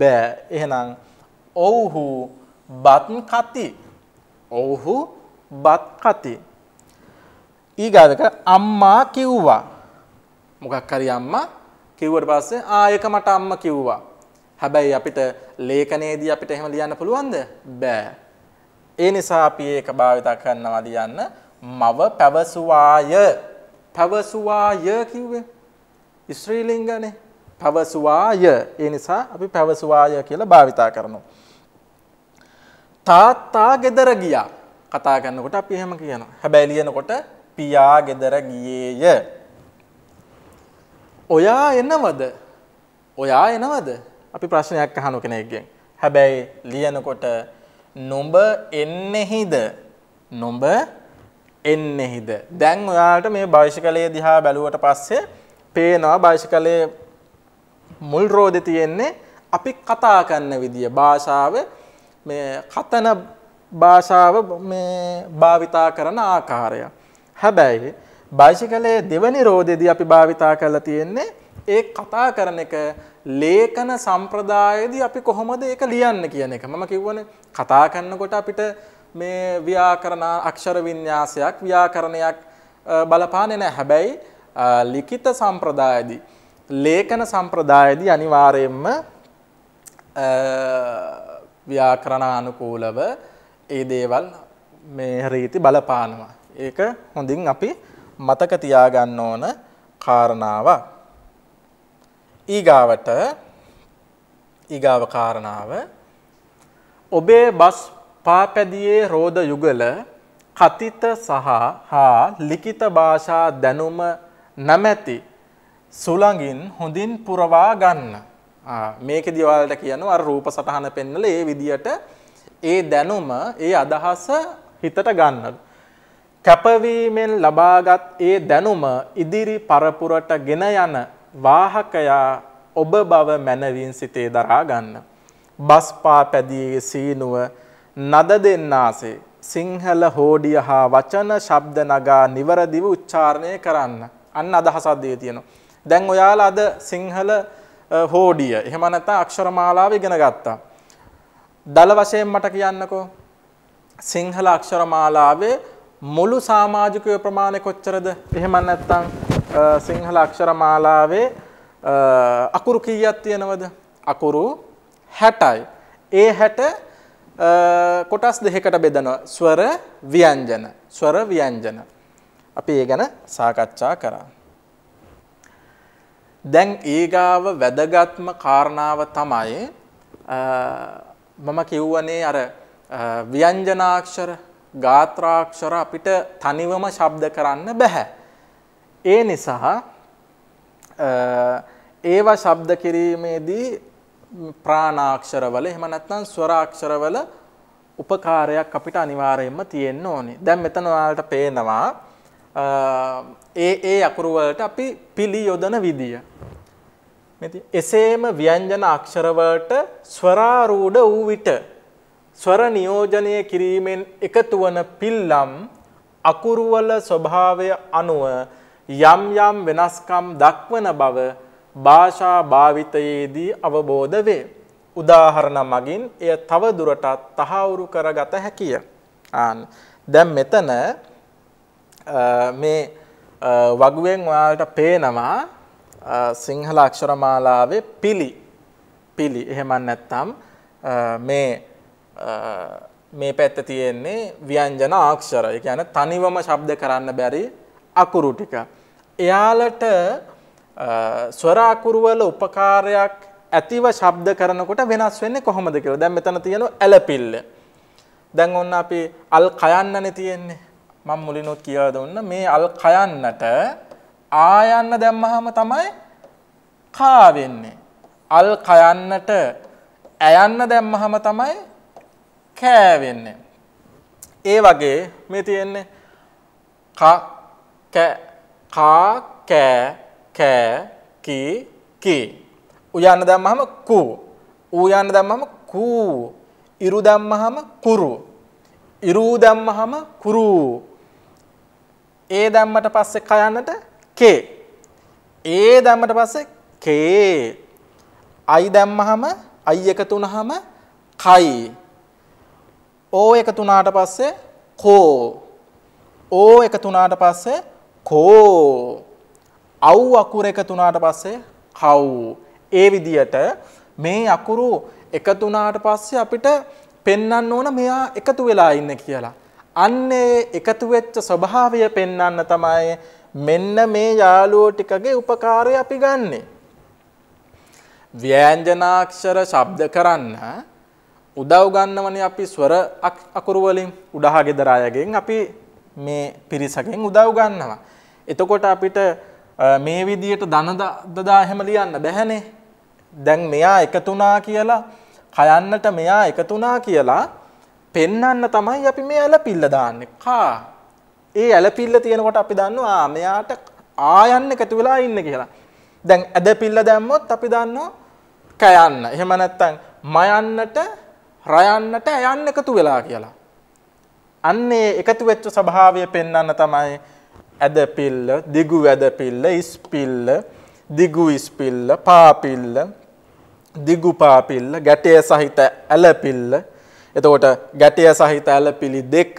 බෑ. එහෙනම් ඔව්හු බත් කති. ඔව්හු බත් කති. ඊගාව එක අම්මා කිව්වා. මොකක් හරි අම්මා කිව්වට පස්සේ ආ ඒක මට අම්මා කිව්වා. හැබැයි අපිට ලේඛනයේදී අපිට එහෙම ලියන්න පුළුවන්ද? බෑ. ඒ නිසා අපි ඒක භාවිත කරනවා ලියන්න මව පැවසුවාය පැවසුවාය කිව්වේ ස්ත්‍රී ලිංගනේ පැවසුවාය ඒ නිසා අපි පැවසුවාය කියලා භාවිතා කරනවා තාත්තා ගෙදර ගියා කතා කරනකොට අපි එහෙම කියනවා හැබැයි ලියනකොට පියා ගෙදර ගියේය ඔයා එනවද ඔයා එනවද අපි ප්‍රශ්නයක් අහන කෙනෙක්ගෙන් හැබැයි ලියනකොට නොඹ එන්නෙහිද නොඹ එන්නෙහිද දැන් ඔයාලට මේ භවිෂකලයේ දිහා බැලුවට පස්සේ පේනවා භවිෂකලයේ මුල් රෝදේ තියෙන්නේ අපි කතා කරන විදිය භාෂාව මේ කතන භාෂාව මේ භාවිතා කරන ආකාරය හැබැයි භාෂිකලයේ දෙවනි රෝදෙදී අපි භාවිතා කරලා තියෙන්නේ ඒ කතා කරන එක ලේඛන සම්ප්‍රදායේදී අපි කොහොමද ඒක ලියන්න කියන එක. මම කිව්වනේ කතා කරනකොට අපිට මේ ව්‍යාකරණ අක්ෂර වින්‍යාසයක් ව්‍යාකරණයක් බලපාන්නේ නැහැ. හැබැයි ලිඛිත සම්ප්‍රදායේදී ලේඛන සම්ප්‍රදායේදී අනිවාර්යයෙන්ම ව්‍යාකරණානුකූලව ඒ දේවල් මේ රීති බලපානවා. ඒක හොඳින් අපි මතක තියාගන්න ඕන කාරණාවක්. ඊගාවට ඊගාව කාරණාව ඔබේ බස් පාපැදියේ රෝද යුගල කතිත සහ හා ලිඛිත භාෂා දැනුම නැමැති සුළඟින් හොඳින් පුරවා ගන්න. මේකෙදි ඔයාලට කියනවා අර රූප සටහන පෙන්නලා ඒ විදියට ඒ දැනුම ඒ අදහස හිතට ගන්න. කැපවීමෙන් ලබාගත් ඒ දැනුම ඉදිරි පරපුරට ගෙන යන වාහකයා ඔබ බව මැනවින් සිතේ දරා ගන්න. බස්පා පැදියේ සීනුව නද දෙන්නාසේ සිංහල හෝඩිය හා වචන ශබ්ද නගා නිවරදිව උච්චාරණය කරන්න. අන්න අදහසක් දී තියෙනවා. දැන් ඔයාලා අද සිංහල හෝඩිය එහෙම නැත්නම් අක්ෂර මාලාව ඉගෙන ගත්තා. දල වශයෙන් මට කියන්නකෝ. සිංහල අක්ෂර මාලාවේ මුළු සමාජිකය ප්‍රමාණය කොච්චරද? එහෙම නැත්නම් සිංහල අක්ෂර මාලාවේ අකුරු කීයක් තියෙනවද? අකුරු 60යි. ඒ 60 කොටස් දෙකකට බෙදනවා. ස්වර ව්‍යංජන. ස්වර ව්‍යංජන. අපි ඒ ගැන සාකච්ඡා කරා. දැන් ඊගාව වැදගත්ම කාරණාව තමයි මම කිව්වනේ අර ව්‍යංජනාක්ෂර ගාත්‍රාක්ෂර අපිට තනිවම ශබ්ද කරන්න බෑ. ඒ නිසා ඒවා ශබ්ද කිරීමේදී ප්‍රාණාක්ෂරවල එහෙම නැත්නම් ස්වරාක්ෂරවල උපකාරයක් අපිට අනිවාර්යයෙන්ම තියෙන්න ඕනේ. දැන් මෙතන ඔයාලට පේනවා ඒ ඒ අකුරු වලට අපි පිළි යොදන විදිය. මෙති එසේම ව්‍යංජන අක්ෂර වලට ස්වරාරූඪ වූ විට ස්වර නියෝජනය කිරීමෙන් එකතු වන පිල්ලම් අකුරු වල ස්වභාවය අනුව යම් යම් වෙනස්කම් දක්වන බව භාෂා භාවිතයේදී අවබෝධ වේ. උදාහරණ මගින් එය තව දුරටත් තහවුරු කරගත හැකිය. ආන් දැන් මෙතන මේ වගුවෙන් ඔයාලට පේනවා සිංහල අක්ෂරමාලාවේ පිලි පිලි එහෙම නැත්නම් මේ මේ පැත්ත තියෙන්නේ ව්‍යංජන අක්ෂර. ඒ කියන්නේ තනිවම ශබ්ද කරන්න බැරි අකුරු ටික. එයාලට ස්වරාකුරුවල උපකාරයක් ඇතිව ශබ්ද කරනකොට වෙනස් වෙන්නේ කොහොමද කියලා. දැන් මෙතන තියෙන ඇලපිල්ල. දැන් ඔන්න අපි අල් කයන්නනේ තියෙන්නේ. මම මුලිනුත් කියලා දුන්න මේ අල් කයන්නට ආයන්න දැම්මහම තමයි කා වෙන්නේ. අල් කයන්නට ඇයන්න දැම්මහම තමයි කෑ වෙන්නේ. ඒ වගේ මේ තියෙන්නේ ක කෑ කා කෑ කෑ කී කී. උ යන්න දැම්මහම කු. ඌ යන්න දැම්මහම කූ. ඉරු දැම්මහම කුරු. ඉරු දැම්මහම කුරු. ඒ දැම්මට පස්සේ ක යන්නට කේ. ඒ දැම්මට පස්සේ කේ. අයි දැම්මහම අයි එකතු වුනහම කයි. ඕ එකතු වුණාට පස්සේ කෝ. ඕ එකතු වුණාට පස්සේ කෝ අව් අකුර එකතු වුණාට පස්සේ කව් ඒ විදියට මේ අකුරු එකතු වුණාට පස්සේ අපිට පෙන්වන්න ඕන මෙයා එකතු වෙලා ඉන්නේ කියලා. අන්නේ එකතු වෙච්ච ස්වභාවය පෙන්වන්න තමයි මෙන්න මේ යාළුවෝ ටිකගේ උපකාරය අපි ගන්නෙ. ව්‍යංජනාක්ෂර ශබ්ද කරන්න උදව් ගන්නවනේ අපි ස්වර අකුරු වලින් උඩහා ගෙදර අයගෙන් අපි මේ පිරිසගෙන් උදව් ගන්නවා. එතකොට අපිට මේ විදියට දනදදා හැම ලියන්න බැහැනේ. දැන් මෙයා එකතුනා කියලා කයන්නට මෙයා එකතුනා කියලා පෙන්නන්න තමයි අපි මේ ඇලපිල්ල දාන්නේ. කා. ඒ ඇලපිල්ල තියෙනකොට අපි දන්නවා මෙයාට ආයන්න එකතු වෙලා ඉන්න කියලා. දැන් ඇදපිල්ල දැම්මොත් අපි දන්නවා කයන්න. එහෙම නැත්නම් මයන්නට රයන්නට යන්න එකතු වෙලා කියලා. අන්නේ එකතු වෙච්ච ස්වභාවය පෙන්වන්න තමයි ඇදපිල්ල, දිගු ඇදපිල්ල, ඉස්පිල්ල, දිගු ඉස්පිල්ල, පාපිල්ල, දිගු පාපිල්ල, ගැටය සහිත ඇලපිල්ල. එතකොට ගැටය සහිත ඇලපිලි දෙක,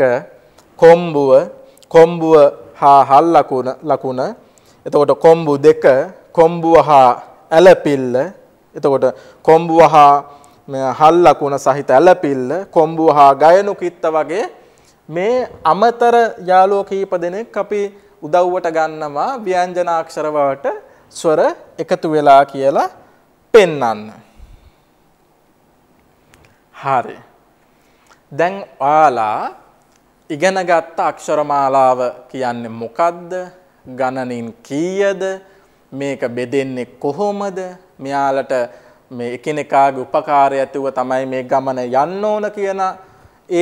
කොම්බුව, කොම්බුව හා හල් ලකුණ ලකුණ. එතකොට කොම්බු දෙක, කොම්බුව හා ඇලපිල්ල. එතකොට කොම්බුව හා හල් ලකුණ සහිත ඇලපිල්ල, කොම්බුව හා ගයනු කිත්ත වගේ මේ අමතර යාළුවෝ කීප දෙනෙක් අපි උදව්වට ගන්නවා ව්‍යංජනාක්ෂර වලට ස්වර එකතු වෙලා කියලා පෙන්වන්න. හරි. දැන් ඔයාලා ඉගෙනගත්ත අක්ෂරමාලාව කියන්නේ මොකද්ද? ගණනින් කීයද? මේක බෙදෙන්නේ කොහොමද? මෙයාලට මේ එකිනෙකාගේ උපකාරය ඇතුව තමයි මේ ගමන යන්න ඕන කියන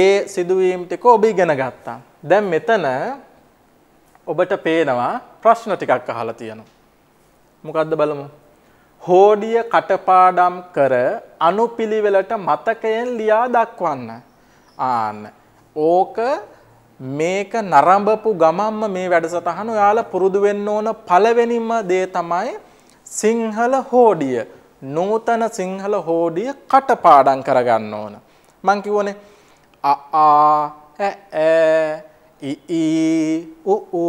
ඒ සිදුවීම් ටික ඔබ ඉගෙන ගත්තා. දැන් මෙතන ඔබට පේනවා ප්‍රශ්න ටිකක් අහලා තියෙනවා. මොකද්ද බලමු. හෝඩිය කටපාඩම් කර අනුපිළිවෙලට මතකයෙන් ලියා දක්වන්න. ආන්න. ඕක මේක නරඹපු ගමම්ම මේ වැඩසටහන ඔයාලා පුරුදු වෙන්න ඕන පළවෙනිම දේ තමයි සිංහල හෝඩිය. නූතන සිංහල හෝඩිය කටපාඩම් කරගන්න ඕන. මං කිව්වනේ අ ආ ඈ ಇ ಈ ಉ ಉ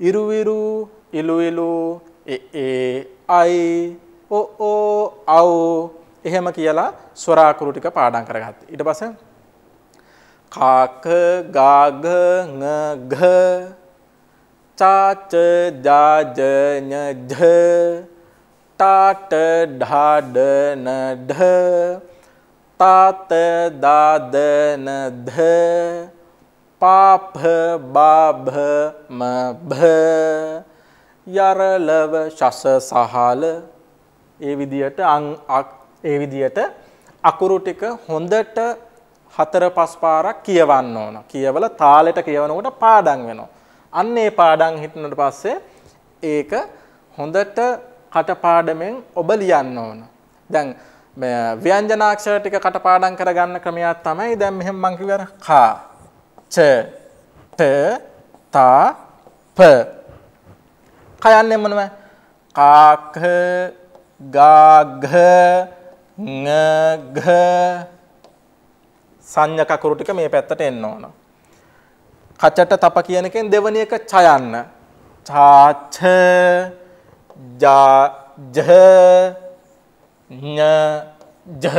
ಇರು ಇರು ಇಲು ಇಲು ಎ ಎ අයි ඕ ඕ අව් එහෙම කියලා ස්වරාකුරු ටික පාඩම් කරගත්තා. ඊට පස්සේ කාක ගාග ङ ග චාච ජාජ ඤ ජ ටාට ඩාඩ න ඩ තාත දාද න ද පාප බාභම භ යරලව ශස සහල ඒ විදියට අං ඒ විදියට අකුරු ටික හොඳට හතර පස් පාරක් කියවන්න ඕන. කියවල තාලෙට කියවනකොට පාඩම් වෙනවා. අන්න ඒ පාඩම් හිටිනට පස්සේ ඒක හොඳට කටපාඩමෙන් ඔබ ලියන්න ඕන. දැන් මේ ව්‍යංජනාක්ෂර ටික කටපාඩම් කරගන්න ක්‍රමයක් තමයි දැන් මෙහෙම මම කිව්වර කා ච ට තා ප කයන්නේ මොනව? කාක ගාඝ ඟඝ සංඥක කරු ටික මේ පැත්තට එන්න ඕන. කචට තප කියන එකෙන් දෙවනි එක ඡ යන්න. ඡාච ජහ ඤ ජහ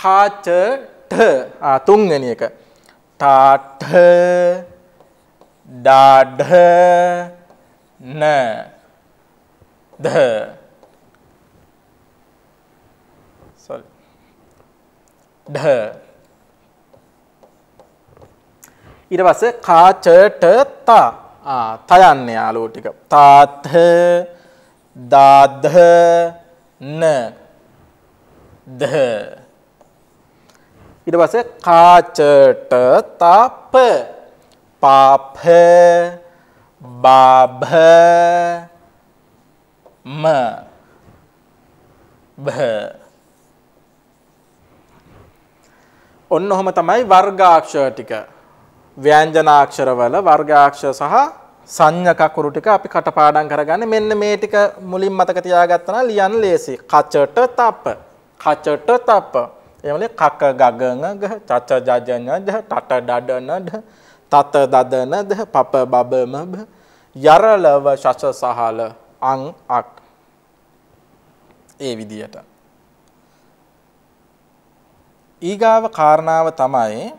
කාච ට තුන්ගෙන එක තාටහ ඩාඩහ න ද සොල් ඩ ඊට පස්සේ කාචට තා ත යන්නේ යාළුවෝ ටික තාත්හ දාධ න ද ඊට පස්සේ කාචට තප පාප බබ ම බහ ඔන්න ඔහොම තමයි වර්ගාක්ෂර ටික ව්‍යංජනාක්ෂරවල වර්ගාක්ෂර සහ සංඥා කකුරු ටික අපි කටපාඩම් කරගන්නේ මෙන්න මේ ටික මුලින් මතක තියාගත්තා නම් ලියන්න ලේසි කචට තප කචට තප එමලේ කක ගගනග චච ජජනද ටට ඩඩනද තත දදනද පප බබමබ යරලව ශස සහල අං අක් ඒ විදියට ඊගාව කාරණාව තමයි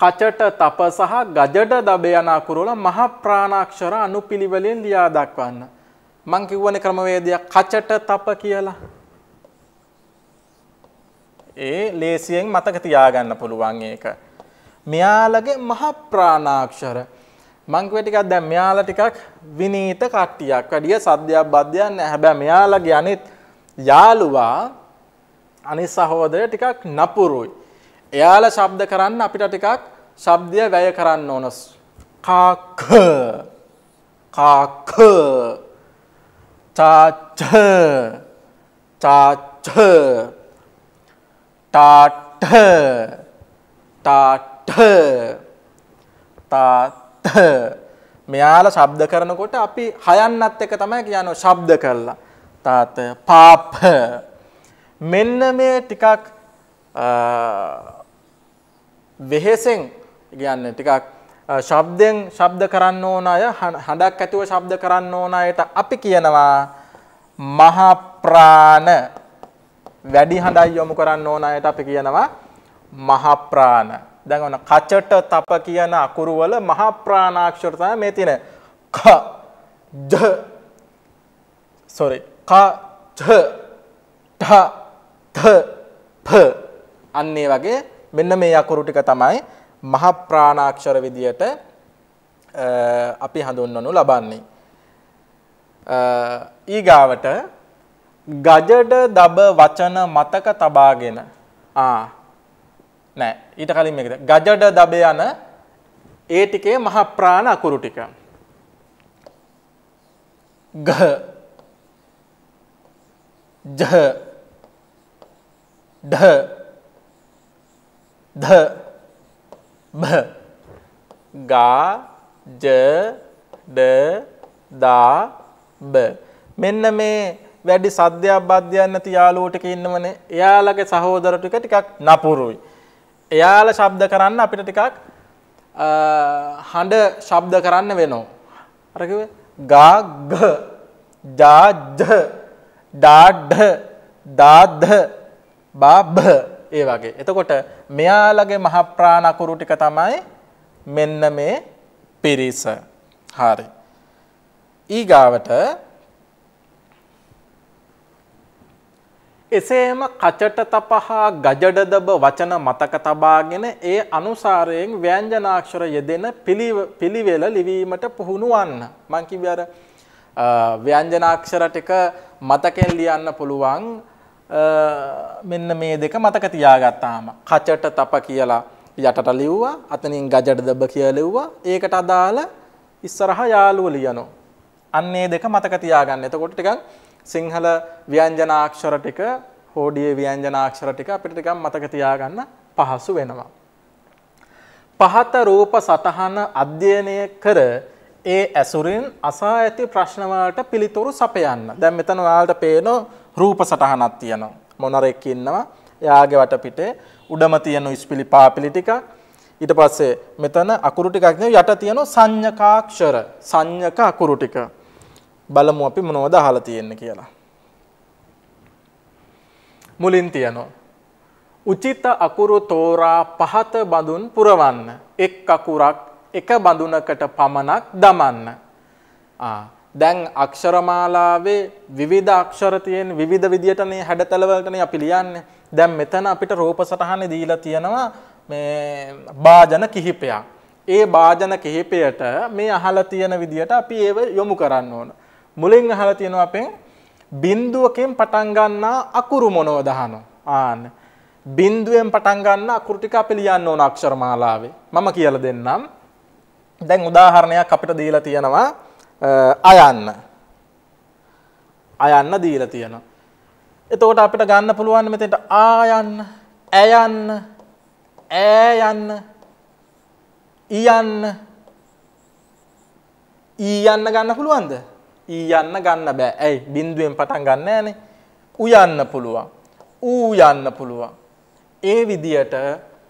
කචට තප සහ ගජඩ දබ යන අකුරු වල මහ ප්‍රාණාක්ෂර අනුපිළිවෙලෙන් ලියා දක්වන්න මං කිව්වනේ ක්‍රමවේදය කචට තප කියලා ඒ ලේසියෙන් මතක තියාගන්න පුළුවන් ඒක. මෙයාලගේ මහ ප්‍රාණාක්ෂර මං කිව්වේ ටිකක් දැන් මෙයාලා ටිකක් විනීත කට්ටියක්. වැඩිය සද්දයක් බද්දයක් නැහැ. හැබැයි මෙයාලගේ අනිත් යාළුවා අනිත් සහෝදරය ටිකක් නපුරුයි. එයාලා ශබ්ද කරන්න අපිට ටිකක් ශබ්දය වැය කරන්න ඕන. කාක කාක චාච චාච තාඨ තාඨ තාත මෙයාල ශබ්ද කරනකොට අපි හයන්නත් එක තමයි කියනවා ශබ්ද කළා තාත පාප මෙන්න මේ ටිකක් වෙහෙසෙන් කියන්නේ ටිකක් ශබ්දෙන් ශබ්ද කරන්න ඕන අය හඬක් ඇතුව ශබ්ද කරන්න ඕන අයට අපි කියනවා මහා ප්‍රාණ වැඩි හඳයි යොමු කරන්න ඕන අයට අපි කියනවා මහප්‍රාණ. දැන් ඔන්න කචට තප කියන අකුරු වල මහප්‍රාණාක්ෂර තමයි මේ තියෙන ක ජ sorry ක ජ ඨ ථ ප අන්න ඒ වගේ මෙන්න මේ අකුරු ටික තමයි මහප්‍රාණාක්ෂර විදියට අපි හඳුන්වනු ලබන්නේ. ඊගාවට ගජඩ දබ වචන මතක තබාගෙන ආ නෑ ඊට කලින් මේකද ගජඩ දබ යන ඒ ටිකේ මහ ප්‍රාණ අකුරු ටික ගහ ජහ ඩහ ද බ ගා ජ ඩ දා බ මෙන්න මේ වැඩි සද්දයක් බද්දයක් නැති යාළුවෝ ටික ඉන්නවනේ. එයාලගේ සහෝදර ටික ටිකක් නපුරුයි. එයාල ශබ්ද කරන්න අපිට ටිකක් හඬ ශබ්ද කරන්න වෙනවා. අර කිව්වේ ගා ග ජා ජ ඩා ඩ දා ද බා බ ඒ වගේ. එතකොට මෙයාලගේ මහ ප්‍රාණ අකුරු ටික තමයි මෙන්න මේ පිරිස. හරි. ඊගාවට එසේම කචට තපහා ගජඩ දබ වචන මතක තබාගෙන ඒ අනුසාරයෙන් ව්‍යංජනාක්ෂර යෙදෙන පිළිවෙල ලිවීමට පුහුණු වන්න. මං කිව්වේ අර ව්‍යංජනාක්ෂර ටික මතකෙන් ලියන්න පුළුවන් මෙන්න මේ දෙක මතක තියාගත්තාම කචට තප කියලා යටට ලිව්වා අතනින් ගජඩ දබ කියලා ලිව්වා ඒකට අදාළ ඉස්සරහා යාළුව ලියනවා. අන්නේ දෙක මතක තියාගන්න. එතකොට ටිකක් සිංහල ව්‍යංජනාක්ෂර ටික හෝඩියේ ව්‍යංජනාක්ෂර ටික අපිට ටිකක් මතක තියාගන්න පහසු වෙනවා. පහත රූප සතහන අධ්‍යයනය කර ඒ ඇසුරින් අසා ඇති ප්‍රශ්න වලට පිළිතුරු සපයන්න. දැන් මෙතන ඔයාලට පේන රූප සටහනක් තියෙනවා. මොනරෙක් ඉන්නවා. එයාගේ වටපිටේ උඩම තියෙන ඉස්පිලි පාපිලි ටික ඊට පස්සේ මෙතන අකුරු ටිකක් නේ යට තියෙන සංඤකාක්ෂර සංඤක අකුරු ටික බලමු අපි මොනවද අහලා තියෙන්නේ කියලා. මුලින් තියනවා. උචිත අකුරු තෝරා පහත බඳුන් පුරවන්න. එක් අකුරක් එක බඳුනකට පමණක් දමන්න. ආ දැන් අක්ෂරමාලාවේ විවිධ අක්ෂර තියෙන විවිධ විදියටනේ හැඩතල වලටනේ අපි ලියන්නේ. දැන් මෙතන අපිට රූප සටහනේ දීලා තියෙනවා මේ භාජන කිහිපයක්. ඒ භාජන කිහිපයට මේ අහලා තියෙන විදියට අපි ඒව යොමු කරන්න ඕන. මුලින් අහලා තියෙනවා අපෙන් බිඳුවකින් පටන් ගන්නා අකුරු මොනවද අහනවා. ආන්න. බින්දුවෙන් පටන් ගන්න අකුරු ටික අපි ලියන්න ඕන අක්ෂර මාලාවේ. මම කියලා දෙන්නම්. දැන් උදාහරණයක් අපිට දීලා තියෙනවා අයන්න. අයන්න දීලා තියෙනවා. එතකොට අපිට ගන්න පුළුවන් මෙතෙන්ට ආයන්න, ඇයන්න, ඈයන්න, ඊයන්න, ඊයන්න ගන්න පුළුවන්ද? ඊ යන්න ගන්න බෑ. ඇයි? බිඳුවෙන් පටන් ගන්න නෑනේ. උයන්න පුළුවන්. ඌ යන්න පුළුවන්. ඒ විදියට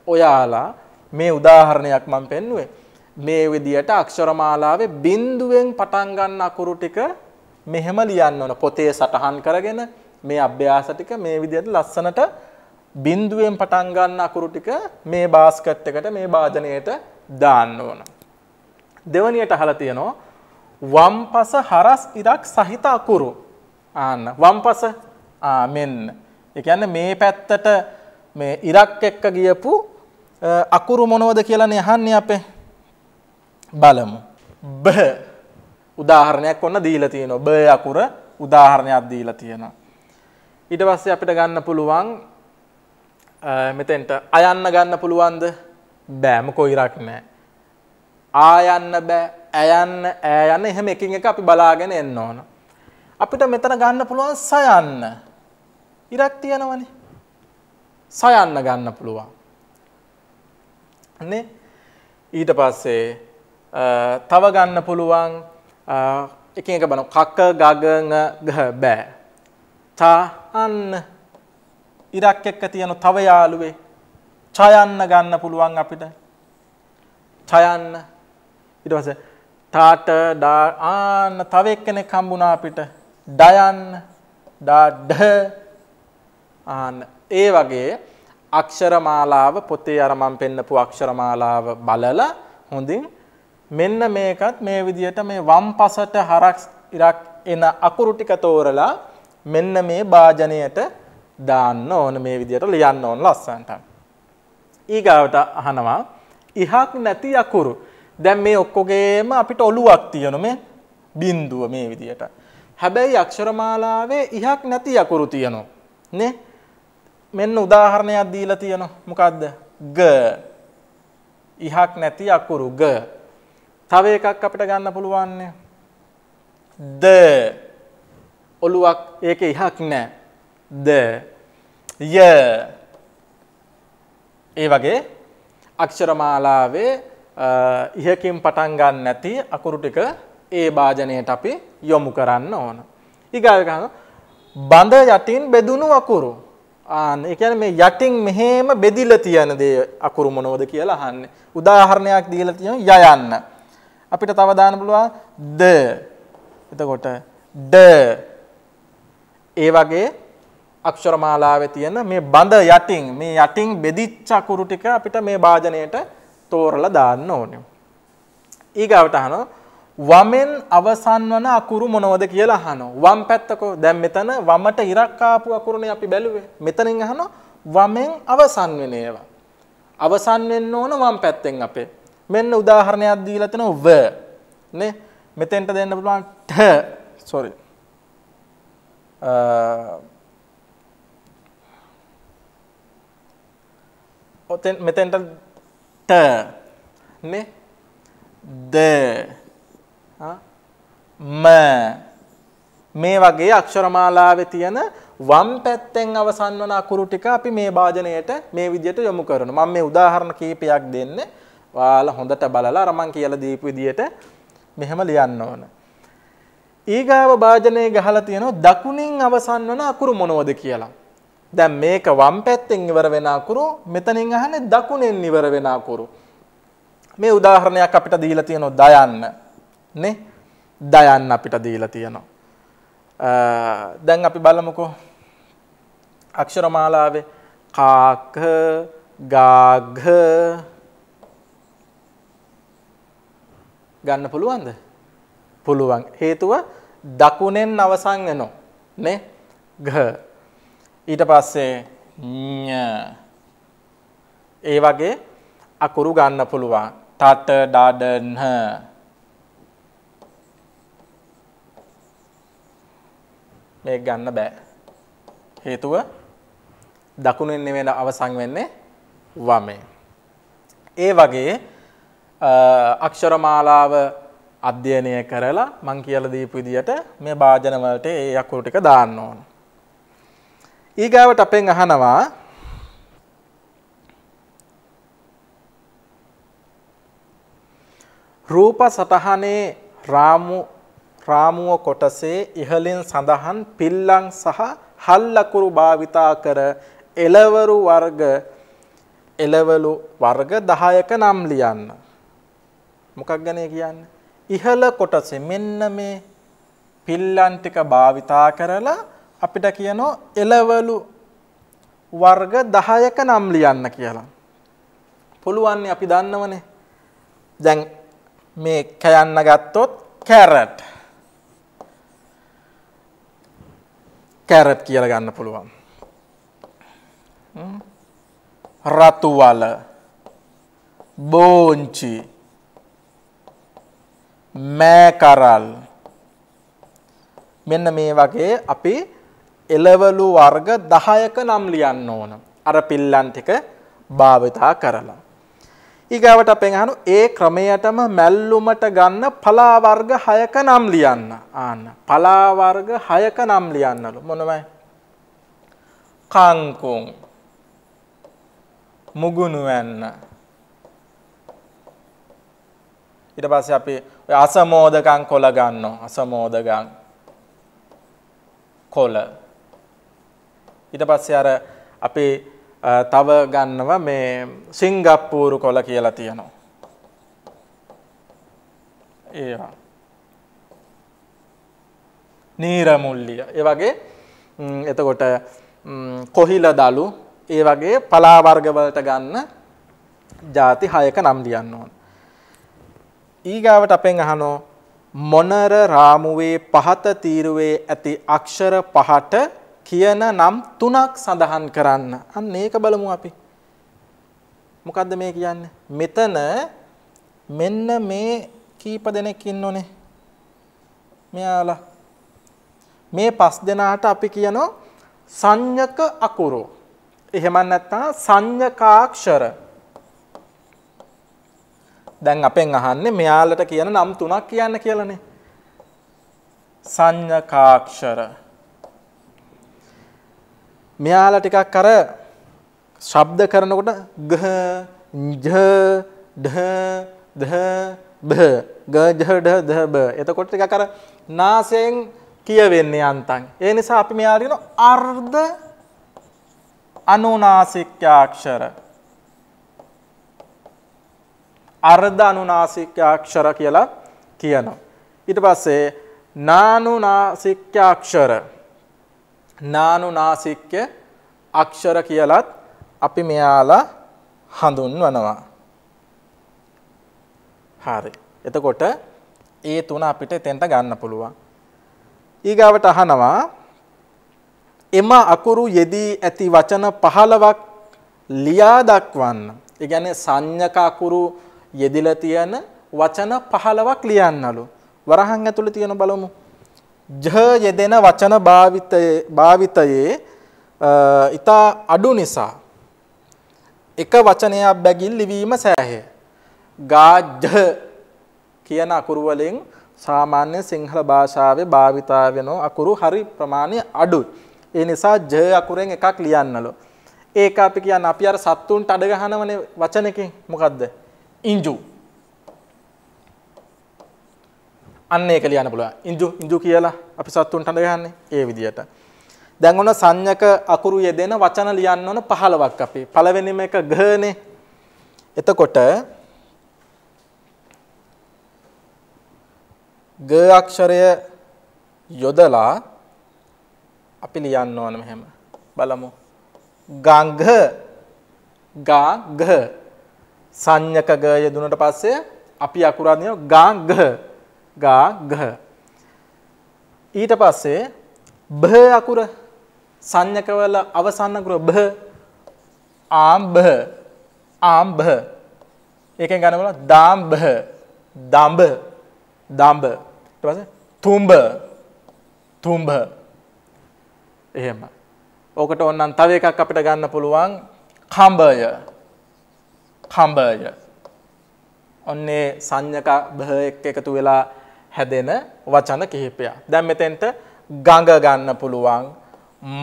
ඔයාලා මේ උදාහරණයක් මම පෙන්නුවේ. මේ විදියට අක්ෂරමාලාවේ බිඳුවෙන් පටන් ගන්න අකුරු ටික මෙහෙම ලියන්න ඕන. පොතේ සටහන් කරගෙන මේ අභ්‍යාස ටික මේ විදියට ලස්සනට බිඳුවෙන් පටන් ගන්න අකුරු ටික මේ බාස්කට් එකට මේ වාදනයට දාන්න ඕන. දෙවනියට අහලා තියෙනවා වම්පස හරස් ඉරක් සහිත අකුරු ආන්න වම්පස මෙන්න එකන්න මේ පැත්තට මේ ඉරක් එක්ක ගියපු අකුරු මොනවද කියලන යහන්නේ අපේ බලමු බ උදාහරණයක් ඔන්න දීලා තියෙනවා බ අකුර උදාහරණයක් දීලා තියෙනවා ඊට පස්සේ අපිට ගන්න පුළුවන් මෙතෙන්ට අයන්න ගන්න පුළුවන්ද බෑ මොකෝ ඉරක් නැහැ ආයන්න බෑ ඇයන්න ඈයන්න එහෙම එකින් එක අපි බලාගෙන එන්න ඕන. අපිට මෙතන ගන්න පුළුවන් සයන්න. ඉරක් තියෙනවනේ. සයන්න ගන්න පුළුවන්. නේ? ඊට පස්සේ තව ගන්න පුළුවන් එකින් එක බලන කක ගග ගහ බෑ. තාන්න ඉරක් එක්ක තියෙන තව යාළුවේ චයන්න ගන්න පුළුවන් අපිට. චයන්න ඊට පස්සේ තාට ඩා ආන්න තව එක්කෙනෙක් හම්බුණා අපිට ඩයන් ඩා ඩ ආන්න ඒ වගේ අක්ෂරමාලාව පොතේ අර මම පෙන්නපු අක්ෂරමාලාව බලලා හොඳින් මෙන්න මේකත් මේ විදිහට මේ වම් පසට හරක් ඉරක් එන අකුරු ටික තෝරලා මෙන්න මේ වාජනයට දාන්න ඕන මේ විදිහට ලියන්න ඕන ලස්සනට. ඊගාවට අහනවා ඉහක් නැති අකුරු දැන් මේ ඔක්කොගේම අපිට ඔලුවක් තියෙන මේ බින්දුව මේ විදියට. හැබැයි අක්ෂරමාලාවේ ඉහක් නැති අකුරු තියෙනවා. නේ? මෙන්න උදාහරණයක් දීලා තියෙනවා. මොකද්ද? ග. ඉහක් නැති අකුරු ග. තව එකක් අපිට ගන්න පුළුවන් ද. ඔලුවක් ඒකේ ඉහක් නැහැ. ද. ය. ඒ වගේ අක්ෂරමාලාවේ ඉහකින් පටන් ගන්න නැති අකුරු ටික ඒ භාජනයට අපි යොමු කරන්න ඕන. ඊගාව බඳ යටින් බෙදුණු අකුරු. ආන ඒ කියන්නේ මේ යටින් මෙහෙම බෙදිලා තියෙන දේ අකුරු මොනවද කියලා අහන්නේ. උදාහරණයක් දීලා තියෙනවා ය යන්න. අපිට තව දාන්න පුළුවන් ද. එතකොට ඩ ඒ වගේ අක්ෂර මාලාවේ තියෙන මේ බඳ යටින් මේ යටින් බෙදිච්ච අකුරු ටික අපිට මේ භාජනයට තෝරලා දාන්න ඕනේ. ඊගාවට අහනවා වමෙන් අවසන් වන අකුරු මොනවද කියලා අහනවා. වම් පැත්තකෝ දැන් මෙතන වමට ඉරක් ආපු අකුරුනේ අපි බැලුවේ. මෙතනින් අහනවා වමෙන් අවසන් වෙන ඒවා. අවසන් වෙන්න ඕන වම් පැත්තෙන් අපේ. මෙන්න උදාහරණයක් දීලා තිනවා ව. නේ? මෙතෙන්ට දෙන්න පුළුවන් ට sorry. ඔතෙන් මෙතෙන්ට ට මේ ද ම මේ වගේ අක්ෂරමාලාවේ තියෙන වම් පැත්තෙන් අවසන් වන අකුරු ටික අපි මේ භාජනයට මේ විදිහට යොමු කරනවා. මම මේ උදාහරණ කීපයක් දෙන්නේ. ඔයාලා හොඳට බලලා අර මම කියලා දීපු විදිහට මෙහෙම ලියන්න ඕන. ඊගාව භාජනයේ ගහලා තියෙනවා දකුණින් අවසන් වන අකුරු මොනවද කියලා. දැන් මේක වම් පැත්තෙන් ඉවර වෙන අකුරු මෙතනින් අහන්නේ දකුණෙන් ඉවර වෙන අකුරු. මේ උදාහරණයක් අපිට දීලා තියෙනවා දයන්න. නේ? දයන්න අපිට දීලා තියෙනවා. දැන් අපි බලමුකෝ. අක්ෂරමාලාවේ කාක ගාඝ ගන්න පුළුවන්ද? පුළුවන්. හේතුව දකුණෙන් අවසන් වෙනවා. නේ? ඝ ඊට පස්සේ ඒ වගේ අකුරු ගන්න පුළුවන්. තට ඩඩ nh මේක ගන්න බෑ. හේතුව දකුණෙන් නෙමෙයි අවසන් වෙන්නේ වමේ. ඒ වගේ අක්ෂරමාලාව අධ්‍යයනය කරලා මං කියලා දීපු විදියට මේ භාජන වලට ඒ අකුරු ටික දාන්න ඕනේ. ඊගාවට අපෙන් අහනවා රූප සටහනේ රාමු රාමුව කොටසේ ඉහළින් සඳහන් පිල්ලං සහ හල් ලකුරු භාවිතා කර එළවරු වර්ග එළවලු වර්ග 10ක නම් ලියන්න. මොකක් ගැන කියන්නේ? ඉහළ කොටසේ මෙන්න මේ පිල්ලන් ටික භාවිතා කරලා අපිට කියනවා එළවලු වර්ග 10ක නම් ලියන්න කියලා. පුළුවන් අපි දන්නවනේ. දැන් මේ කයන්න ගත්තොත් කැරට්. කැරට් කියලා ගන්න පුළුවන්. රතු වල බෝංචි මෑකරල් මෙන්න මේ වගේ අපි එළවලු වර්ග 10ක නම් ලියන්න ඕන. අර පිල්ලන් ටික භාවිතා කරලා. ඊගාවට අපෙන් අහන ඒ ක්‍රමයටම මැල්ලුමට ගන්න පලා වර්ග 6ක නම් ලියන්න. ආන්න. පලා වර්ග 6ක නම් ලියන්නලු. මොනවයි? කංකුම්. මුගුණු වෙන්න. ඊට පස්සේ අපි ඔය අසමෝදකම් කොළ ගන්නවා. අසමෝදකම් කොළ ඊට පස්සේ අර අපේ තව ගන්නවා මේ සිංගප්පූරු කොළ කියලා තියෙනවා. ඒවා. නීරමුල්ලිය. ඒ වගේ එතකොට කොහිල දලු ඒ වගේ පලා වර්ගවලට ගන්න ಜಾති 6ක නම් ලියන්න ඕන. ඊගාවට අපෙන් අහනෝ මොනර රාමුවේ පහත තීරුවේ ඇති අක්ෂර පහට කියන නම් තුනක් සඳහන් කරන්න. අන්න ඒක බලමු අපි. මොකද්ද මේ කියන්නේ? මෙතන මෙන්න මේ කීප දෙනෙක් ඉන්නෝනේ. මෙයාලා. මේ පස් දෙනාට අපි කියනෝ සංඥක අකුරු. එහෙම නැත්නම් සංඥකාක්ෂර. දැන් අපෙන් අහන්නේ මෙයාලට කියන නම් තුනක් කියන්න කියලානේ. සංඥකාක්ෂර මෙයාලා ටිකක් අර ශබ්ද කරනකොට ගහ ජ ඩ ද බ ග ජ ඩ ද බ එතකොට ටිකක් අර නාසයෙන් කියවෙන්නේ අන්තං ඒ නිසා අපි මෙයාලට කියන අර්ධ අනුනාසිකාක්ෂර අර්ධ අනුනාසිකාක්ෂර කියලා කියනවා ඊට පස්සේ නානුනාසිකාක්ෂර නානුනාසික්‍ය අක්ෂර කියලත් අපි මෙයාලා හඳුන්වනවා. හරි. එතකොට ඒ තුන අපිට එතෙන්ට ගන්න පුළුවන්. ඊගාවට අහනවා එම අකුරු යෙදී ඇති වචන 15ක් ලියා දක්වන්න. ඒ කියන්නේ සංඤක අකුරු යෙදিলা තියෙන වචන 15ක් ලියන්නලු. වරහන් ඇතුළේ තියෙන බලමු. ජ යෙදෙන වචන භාවිතයේ භාවිතයේ ඊතා අඩු නිසා එක වචනයක් බැගින් ලිවීම සෑහේ. ගාජ්ජ කියන අකුරු වලින් සාමාන්‍ය සිංහල භාෂාවේ භාවිතා වෙන අකුරු හරි ප්‍රමාණය අඩුයි. ඒ නිසා ජ අකුරෙන් එකක් ලියන්නලු. ඒක අපි කියන්නේ අපි අර සත්තුන්ට අඩ ගහනවනේ වචනකින් මොකද්ද? ඉංජු අන්න ඒක ලියන්න පුළුවන් ඉන්ජු ඉන්ජු කියලා අපි සත්තුන්ට හඳ ගහන්නේ ඒ විදිහට දැන් ඔන්න සංඥක අකුරු යෙදෙන වචන ලියන්න ඕන 15ක් අපි පළවෙනිම එක ගහනේ එතකොට ග අක්ෂරය යොදලා අපි ලියන්න ඕන මෙහෙම බලමු ගංග ගා ගහ සංඥක ග යෙදුනට පස්සේ අපි අකුරු අදිනවා ගංග ගා ගහ. ඊට පස්සේ බහ අකුර සංඥකවල අවසන් අකුර බහ ආම් බහ ආම් බහ ඒකෙන් ගන්න බලන්න දාම් බහ දඹ දඹ ඊට පස්සේ තුඹ තුඹ එහෙම ඕකට ඕනනම් තව එකක් අපිට ගන්න පුළුවන් කඹය කඹය ඔන්නේ සංඥක බහ එක්ක එකතු වෙලා හැදෙන වචන කිහිපයක්. දැන් මෙතෙන්ට ගඟ ගන්න පුළුවන්,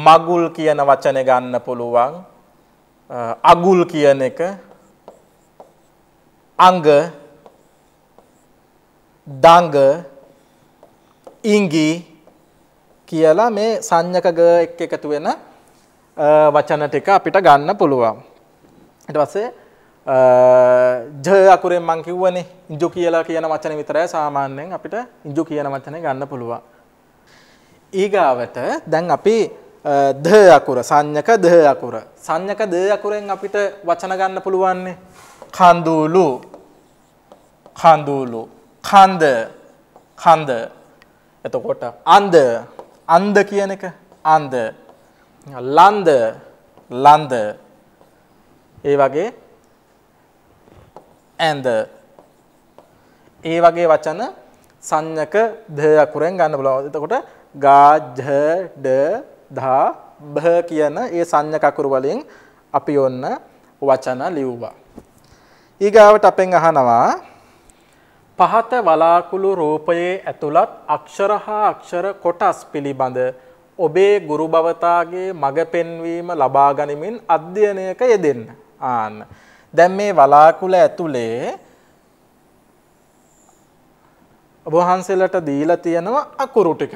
මගුල් කියන වචනේ ගන්න පුළුවන්, අගුල් කියන එක, අංග, දඟ, ඉංගි කියලා මේ සංඥක ග එක්ක එකතු වෙන වචන ටික අපිට ගන්න පුළුවන්. ඊට පස්සේ ජය අකුරෙන් මං කිව්වනේ ඉන්ජු කියලා කියන වචනේ විතරයි සාමාන්‍යයෙන් අපිට ඉන්ජු කියන වචනේ ගන්න පුළුවන්. ඊගාවට දැන් අපි ද අකුර සංඥක ද අකුර සංඥක ද අකුරෙන් අපිට වචන ගන්න පුළුවන්නේ කඳුළු කඳුළු කන්ද කන්ද එතකොට අන්ද අන්ද කියන එක අන්ද ලන්ද ලන්ද ඒ වගේ ඇඳ. ඒ වගේ වචන සංඥක ද අකුරෙන් ගන්න පුළුවන්. එතකොට ගා ජ ඩ ධා බහ කියන ඒ සංඥක අකුරු වලින් අපි ඔන්න වචන ලිව්වා. ඊගාවට අපෙන් අහනවා පහත වලාකුළු රූපයේ ඇතුළත් අක්ෂර හා අක්ෂර කොටස් පිළිබඳ ඔබේ ගුරු භවතාගේ මඟ පෙන්වීම ලබා ගනිමින් අධ්‍යයනයක යෙදෙන්න. ආන්න. දැන් මේ වලාකුළ ඇතුලේ ඔබ වහන්සේලට දීලා තියෙනවා අකුරු ටිකක්.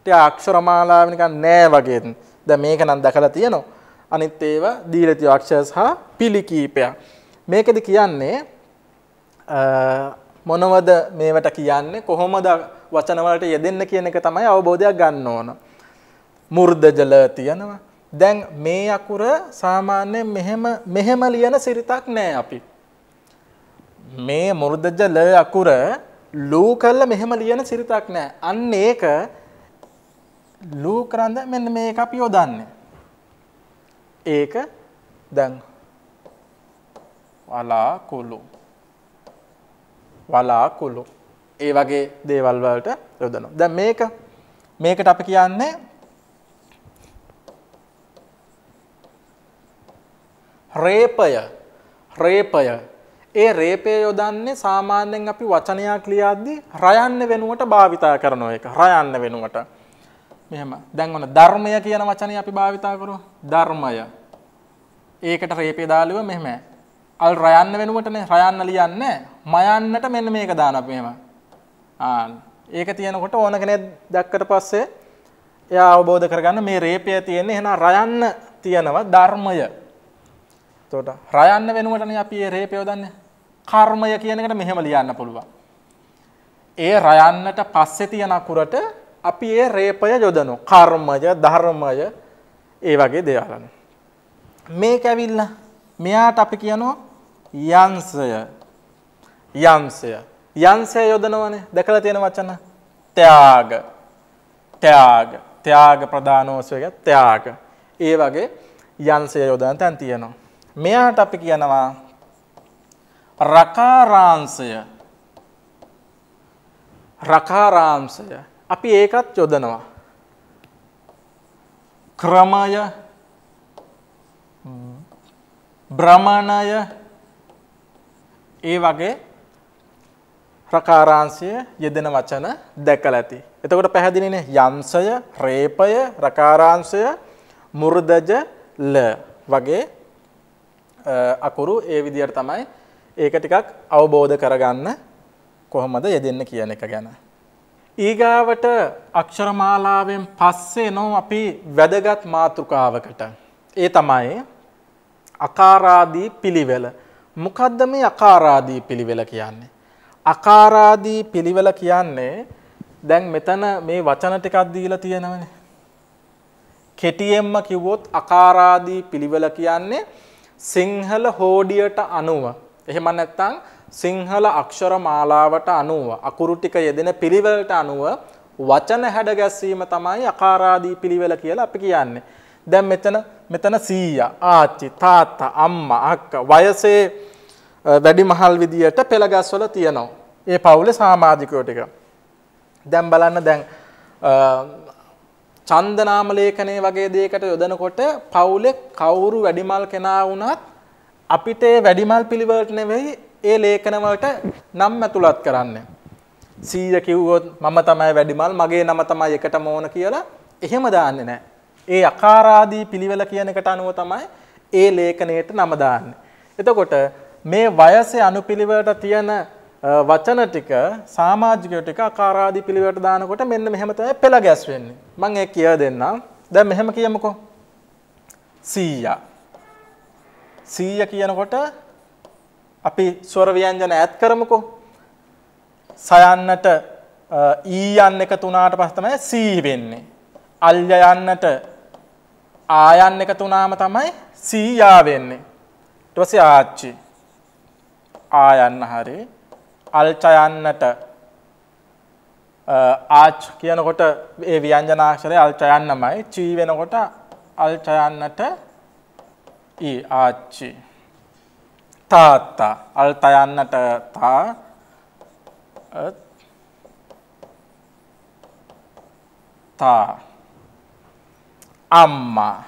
ටික අක්ෂර මාලාව නිකන් නෑ වගේ. දැන් මේක නම් දැකලා තියෙනවා. අනිත් ඒවා දීලා තියෙන අක්ෂර සහ පිලි කීපයක්. මේකද කියන්නේ මොනවද මේවට කියන්නේ කොහොමද වචන වලට යෙදෙන්න කියන එක තමයි අවබෝධයක් ගන්න ඕන. මුර්ධ ජල තියෙනවා. දැන් මේ අකුර සාමාන්‍යයෙන් මෙහෙම මෙහෙම ලියන සිරිතක් නෑ අපි. මේ මුර්ධජ ල අකුර ලූ කරලා මෙහෙම ලියන සිරිතක් නෑ. අන්න ඒක ලූ කරන්ද මෙන්න මේක අපි යොදන්නේ. ඒක දැන් වලාකුළු වලාකුළු ඒ වගේ දේවල් වලට යොදනවා. දැන් මේක මේකට අපි කියන්නේ රේපය රේපය ඒ රේපය යොදන්නේ සාමාන්‍යයෙන් අපි වචනයක් ලියද්දී රයන්න වෙනුවට භාවිතා කරන එක රයන්න වෙනුවට මෙහෙම දැන් ඔන්න ධර්මය කියන වචනේ අපි භාවිතා කරමු ධර්මය ඒකට රේපය දාලුව මෙහෙම අල් රයන්න වෙනුවටනේ රයන්න ලියන්නේ මයන්නට මෙන්න මේක දාන අපි මෙහෙම ආන් ඒක තියෙනකොට ඕන කෙනෙක් දැක්කට පස්සේ එයා අවබෝධ කරගන්න මේ රේපය තියෙන්නේ එහෙනම් රයන්න තියෙනවා ධර්මය එතකොට රයන්න වෙනුවටනේ අපි මේ රේ පෙවදන්නේ. කර්මය කියන එකට මෙහෙම ලියන්න පුළුවන්. ඒ රයන්නට පස්සේ තියෙන අකුරට අපි ඒ රේපය යොදනවා. කර්මය, ධර්මය ඒ වගේ දේවල්. මේක ඇවිල්ලා මෙයාට අපි කියනවා යංශය. යංශය. යංශය යොදනවනේ. දැකලා තියෙන වචන. ත්‍යාග. ත්‍යාග. ත්‍යාග ප්‍රදානෝසය ත්‍යාග. ඒ වගේ යංශය යොදන තැන් තියෙනවා. මෙයාට අපි කියනවා රකාරාංශය රකාරාංශය අපි ඒකත් යොදනවා ක්‍රමය බ්‍රමණය ඒ වගේ රකාරාංශය යෙදෙන වචන දැකලා ඇති. එතකොට පැහැදිලිනේ යම්සය, රේපය, රකාරාංශය, මුර්ධජ ල වගේ අකුරු ඒ විදිහට තමයි ඒක ටිකක් අවබෝධ කරගන්න කොහොමද යෙදෙන්න කියන එක ගැන. ඊගාවට අක්ෂරමාලාවෙන් පස්සේ නෝ අපි වැදගත් මාතෘකාවකට. ඒ තමයි අකාරාදී පිළිවෙල. මොකද්ද මේ අකාරාදී පිළිවෙල කියන්නේ? අකාරාදී පිළිවෙල කියන්නේ දැන් මෙතන මේ වචන ටිකක් දීලා තියෙනවනේ. කෙටියෙන්ම කිව්වොත් අකාරාදී පිළිවෙල කියන්නේ සිංහල හෝඩියට අනුව එහෙම නැත්නම් සිංහල අක්ෂර මාලාවට අනුව අකුරු ටික යෙදෙන පිළිවෙලට අනුව වචන හැඩ ගැස්වීම තමයි අකාරාදී පිළිවෙල කියලා අපි කියන්නේ. දැන් මෙතන මෙතන සීයා ආච්චි තාත්තා අම්මා අක්කා වයසේ වැඩිමහල් විදියට පෙළ ගැස්වල තියෙනවා. ඒ පවුලේ සමාජිකයෝ ටික. දැන් බලන්න දැන් චන්දනාම ලේඛනයේ වගේ දෙයකට යොදනකොට පවුලේ කවුරු වැඩිමල් කෙනා වුණත් අපිට ඒ වැඩිමල් පිළිවෙලට නෙවෙයි ඒ ලේඛන වලට නම් ඇතුළත් කරන්න. 100 කිව්වොත් මම තමයි වැඩිමල් මගේ නම තමයි එකටම ඕන කියලා එහෙම දාන්නේ නැහැ. ඒ අකාරාදී පිළිවෙල කියන එකට අනුව තමයි ඒ ලේඛනයට නම දාන්නේ. එතකොට මේ වයසේ අනුපිළිවෙලට තියෙන වචන ටික සමාජිකයෝ ටික අකාරාදී පිළිවෙලට දානකොට මෙන්න මෙහෙම තමයි පෙළ ගැස්වෙන්නේ. මම ඒක කිය දෙන්නම්. දැන් මෙහෙම කියමුකෝ. 100. 100 කියනකොට අපි ස්වර ව්‍යංජන ඈඩ් කරමුකෝ. සයන්නට ඊ යන්න එකතු වුණාට පස්සේ තමයි සී වෙන්නේ. අල්ය යන්නට ආ යන්න එකතු වුණාම තමයි සී යා වෙන්නේ. ඊට පස්සේ ආච්චි ආ යන්න හරියි අල්චයන්නට ආච් කියනකොට ඒ ව්‍යංජනාක්ෂරය අල්චයන්නමයි චී වෙනකොට අල්චයන්නට ඊ ආච්චි තාත්තා අල්තයන්නට තා තා අම්මා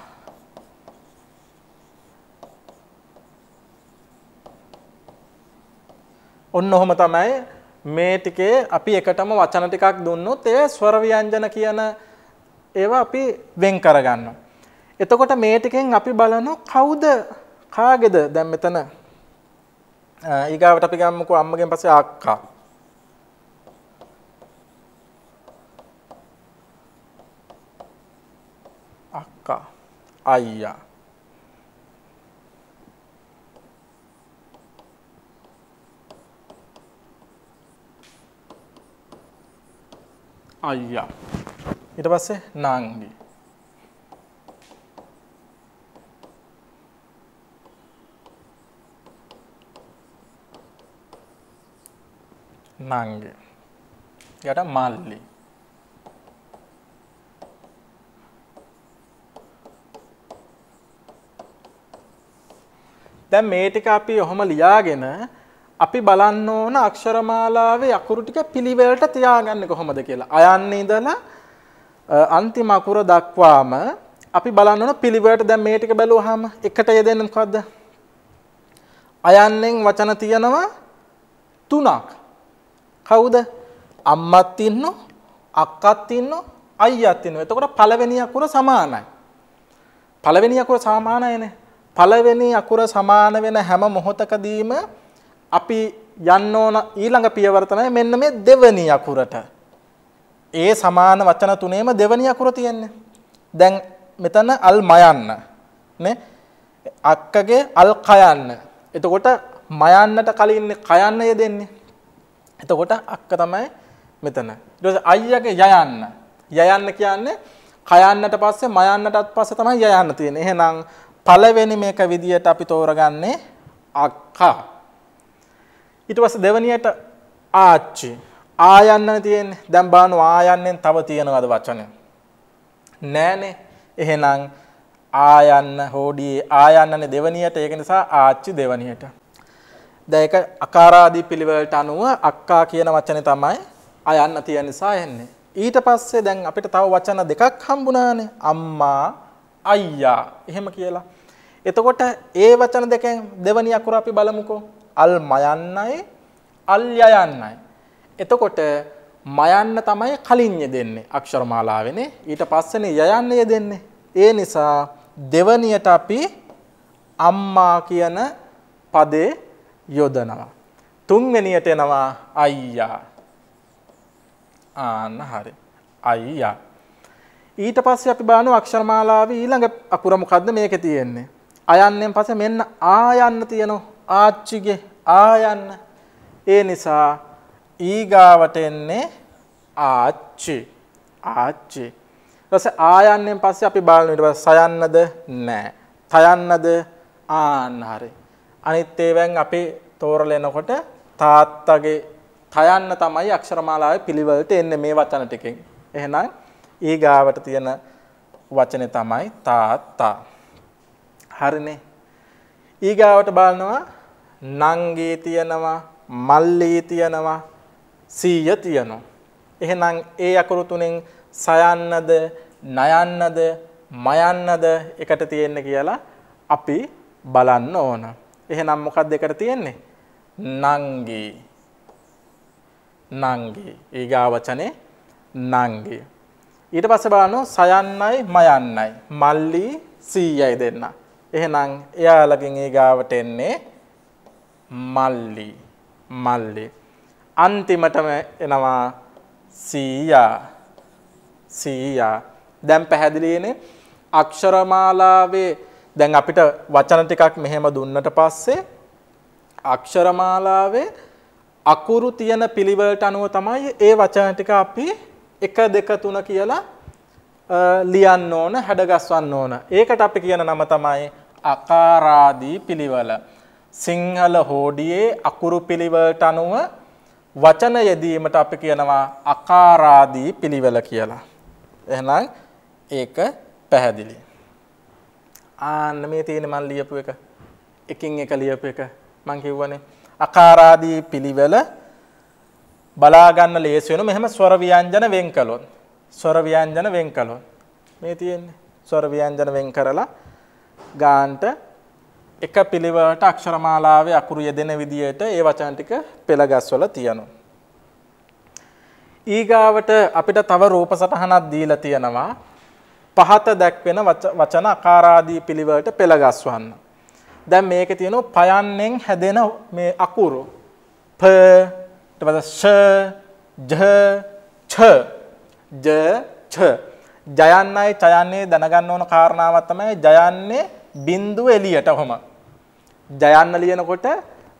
ඔන්න ඔහොම තමයි මේ ටිකේ අපි එකටම වචන ටිකක් දුන්නොත් ඒ ස්වර ව්‍යංජන කියන ඒවා අපි වෙන් කරගන්නවා. එතකොට මේ ටිකෙන් අපි බලනවා කවුද කාගේද දැන් මෙතන ඊගාවට අපි ගමුකෝ අම්මගෙන් පස්සේ අක්කා. අක්කා අයියා අයියා. ඊට පස්සේ නංගි. නංගි. යට මල්ලි. දැන් මේ ටික අපි ඔහොම ලියාගෙන අපි බලන්න ඕන අක්ෂරමාලාවේ අකුරු ටික පිළිවෙලට තියාගන්නේ කොහොමද කියලා. අයන්නේ ඉඳලා අන්තිම අකුර දක්වාම අපි බලන්න ඕන පිළිවෙලට දැන් මේ ටික බැලුවාම එකට යෙදෙන්නේ මොකද්ද? අයන්නෙන් වචන තියනවා තුනක්. කවුද? අම්මත් ඉන්නෝ, අක්කත් ඉන්නෝ, අයියත් ඉන්නෝ. එතකොට පළවෙනි අකුර සමානයි. පළවෙනි අකුර සමානයිනේ. පළවෙනි අකුර සමාන වෙන හැම මොහොතකදීම අපි යන්න ඕන ඊළඟ පියවර තමයි මෙන්න මේ දෙවනි අකුරට. ඒ සමාන වචන තුනේම දෙවනි අකුර තියෙන්නේ. දැන් මෙතන අල් මයන්න නේ අක්කගේ අල් කයන්න. එතකොට මයන්නට කලින් කයන්න යෙදෙන්නේ. එතකොට අක්ක තමයි මෙතන. ඊට පස්සේ අයියාගේ යයන්න. යයන්න කියන්නේ කයන්නට පස්සේ මයන්නටත් පස්සේ තමයි යයන්න තියෙන්නේ. එහෙනම් පළවෙනි මේක විදියට අපි තෝරගන්නේ අක්කා ඊට පස්සේ දෙවැනියට ආච්චි ආයන්නනේ තියෙන්නේ දැන් බලනවා ආයන්නෙන් තව තියෙනවද වචන නෑනේ එහෙනම් ආයන්න හෝඩියේ ආයන්නනේ දෙවැනියට ඒක නිසා ආච්චි දෙවැනියට දැන් ඒක අකාරාදී පිළිවෙලට අනුව අක්කා කියන වචනේ තමයි ආයන්න තියෙන නිසා එන්නේ ඊට පස්සේ දැන් අපිට තව වචන දෙකක් හම්බුණානේ අම්මා අයියා එහෙම කියලා එතකොට ඒ වචන දෙකෙන් දෙවැනි අකුර අපි බලමුකෝ අල් මයන්නයි අල් යයන්නයි. එතකොට මයන්න තමයි කලින් යෙදෙන්නේ අක්ෂර මාලාවෙනේ. ඊට පස්සේනේ යයන්න යෙදෙන්නේ. ඒ නිසා දෙවනියට අපි අම්මා කියන පදේ යොදනවා. තුන්වෙනියට එනවා අයියා. ආන්න හරි. අයියා. ඊට පස්සේ අපි බලනවා අක්ෂර මාලාවේ ඊළඟ අකුර මොකද්ද මේකේ තියෙන්නේ. අයන්නෙන් පස්සේ මෙන්න ආයන්න තියෙනවා. ආච්චිගේ ආයන්න. ඒ නිසා ඊගාවට එන්නේ ආච්චි. ආච්චි. ඊට ආයන්නෙන් පස්සේ අපි බලන ඊට පස්සේ සයන්නද නැහැ. තයන්නද ආන්න හරි. අනිත් ඒවෙන් අපි තෝරලෙනකොට තාත්තගේ තයන්න තමයි අක්ෂරමාලාවේ පිළිවෙලට එන්නේ මේ වචන ටිකෙන්. එහෙනම් ඊගාවට තියෙන වචනේ තමයි තාත්තා. හරිනේ. ඊගාවට බලනවා නංගී තියෙනවා මල්ලී තියෙනවා සීය තියෙනවා. එහෙනම් ඒ අකුරු තුනෙන් සයන්නද නයන්නද මයන්නද එකට තියෙන්නේ කියලා අපි බලන්න ඕන. එහෙනම් මොකක්ද එකට තියෙන්නේ? නංගී. නංගී. ඊගාවචනේ නංගී. ඊට පස්සේ බලනවා සයන්නයි මයන්නයි. මල්ලි 100යි දෙන්න. එහෙනම් එයාලගෙන් ඊගාවට එන්නේ මල්ලි මල්ලි අන්තිමටම එනවා සීයා සීයා දැන් පැහැදිලිනේ අක්ෂරමාලාවේ දැන් අපිට වචන ටිකක් මෙහෙම දුන්නට පස්සේ අක්ෂරමාලාවේ අකුරු තියෙන පිළිවෙලට අනුව තමයි ඒ වචන ටික අපි 1 2 3 කියලා ලියන්න ඕන හැඩගස්වන්න ඕන. ඒකට අපි කියන නම තමයි අකාරාදී පිළිවෙල. සිංහල හෝඩියේ අකුරු පිළිවෙලට අනුව වචන යෙදීමට අපි කියනවා අකාරාදී පිළිවෙල කියලා. එහෙනම් ඒක පැහැදිලි. ආන්න මේ තියෙන මම ලියපු එක. එකින් එක ලියපු එක මම කියවනේ. අකාරාදී පිළිවෙල බලා ගන්න ලේසි වෙන මෙහෙම ස්වර ව්‍යංජන වෙන් කළොත්. ස්වර ව්‍යංජන වෙන් කළොත්. මේ තියෙන්නේ. ස්වර ව්‍යංජන වෙන් කරලා ගාන්ට එක පිළිවෙලට අක්ෂරමාලාවේ අකුරු යෙදෙන විදියට ඒ වචන ටික පෙළගස්වල තියෙනවා. ඊගාවට අපිට තව රූප සටහනක් දීලා තියෙනවා. පහත දැක්වෙන වචන අකාරාදී පිළිවෙලට පෙළගස්වන්න. දැන් මේකේ තියෙනවා පයන්නෙන් හැදෙන මේ අකුරු. ප ඊට පස්සේ ෂ ජ ඡ ජ ඡ ජයන්නයි චයන්නේ දැනගන්න ඕන කාරණාවක් තමයි ජයන්නේ බිඳුව එළියට ඔහම ජයන්න ලියනකොට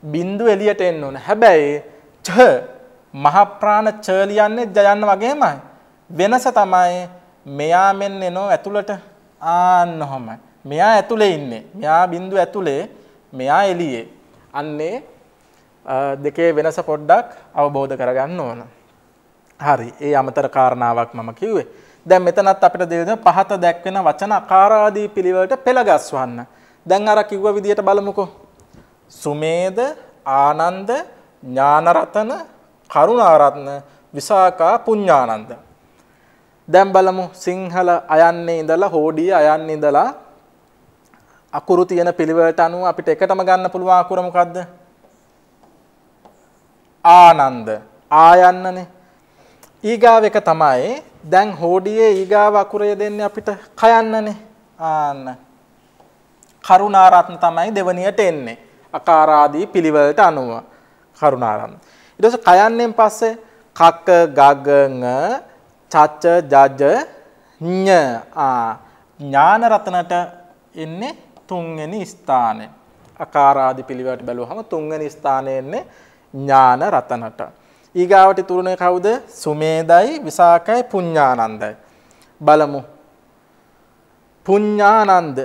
බින්දු එළියට එන්න ඕන. හැබැයි ච මහ ප්‍රාණ ච ලියන්නේ ජයන්න වගේමයි. වෙනස තමයි මෙයා මෙන්න එනෝ ඇතුළට ආන්න ඔහමයි. මෙයා ඇතුලේ ඉන්නේ. මෙයා බින්දු ඇතුලේ මෙයා එළියේ. අන්නේ දෙකේ වෙනස පොඩ්ඩක් අවබෝධ කරගන්න ඕන. හරි. ඒ අමතර කාරණාවක් මම කිව්වේ. දැන් මෙතනත් අපිට දෙන පහත දැක්වෙන වචන අකාරාදී පිළිවෙලට පෙළ ගස්වන්න. දැන් අර කිව්ව විදියට බලමුකෝ. සුමේද ආනන්ද ඥානරතන කරුණාරත්න විසාකා පුඤ්ඤානන්ද. දැන් බලමු සිංහල අයන්නේ ඉඳලා හෝඩිය අයන්නේ ඉඳලා අකුරු තියෙන පිළිවෙලට අනුව අපිට එකටම ගන්න පුළුවන් අකුර මොකද්ද? ආනන්ද. ආයන්නනේ. ඊගාව එක තමයි දැන් හෝඩියේ ඊගාව අකුරය දෙන්නේ අපිට කයන්නනේ. ආන්න. කරුණාරත්න තමයි දෙවනියට එන්නේ. අකාරාදී පිළිවෙලට අනුව කරුණාරත්න. ඊට පස්සේ කයන්නෙන් පස්සේ කක ගග චච්ච ජජ ඤ ආ ඥාන රත්නට එන්නේ තුන්වෙනි ස්ථානේ. අකාරාදී පිළිවෙලට බැලුවහම තුන්වෙනි ස්ථානේ එන්නේ ඥාන රතනට. ඊගාවට තුරුනේ කවුද? සුමේදයි, විසාකයි, පුඤ්ඤානන්දයි. බලමු. පුඤ්ඤානන්ද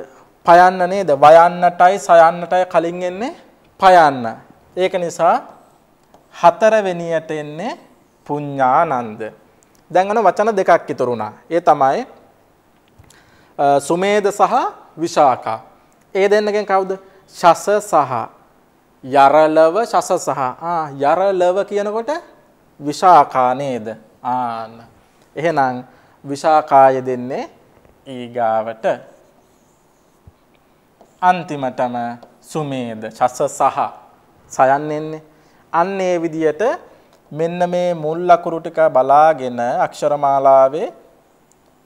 පයන්න නේද? වයන්නටයි සයන්නටයි කලින් එන්නේ පයන්න. ඒක නිසා හතරවෙනියට එන්නේ පුඤ්ඤානන්ද. දැන් අන වචන දෙකක් ඉතුරු වුණා. ඒ තමයි සුමේද සහ විශාකා. ඒ දෙන්නගෙන් කවුද? ශස සහ යරලව ශස සහ ආ යරලව කියනකොට විශාකා නේද? ආන්න. එහෙනම් විශාකාය දෙන්නේ ඊගාවට අන්තිමටම සුමේද චස්ස සහ සයන් එන්නේ. අන්න ඒ විදියට මෙන්න මේ මුල් ලකුණු ටික බලාගෙන අක්ෂරමාලාවේ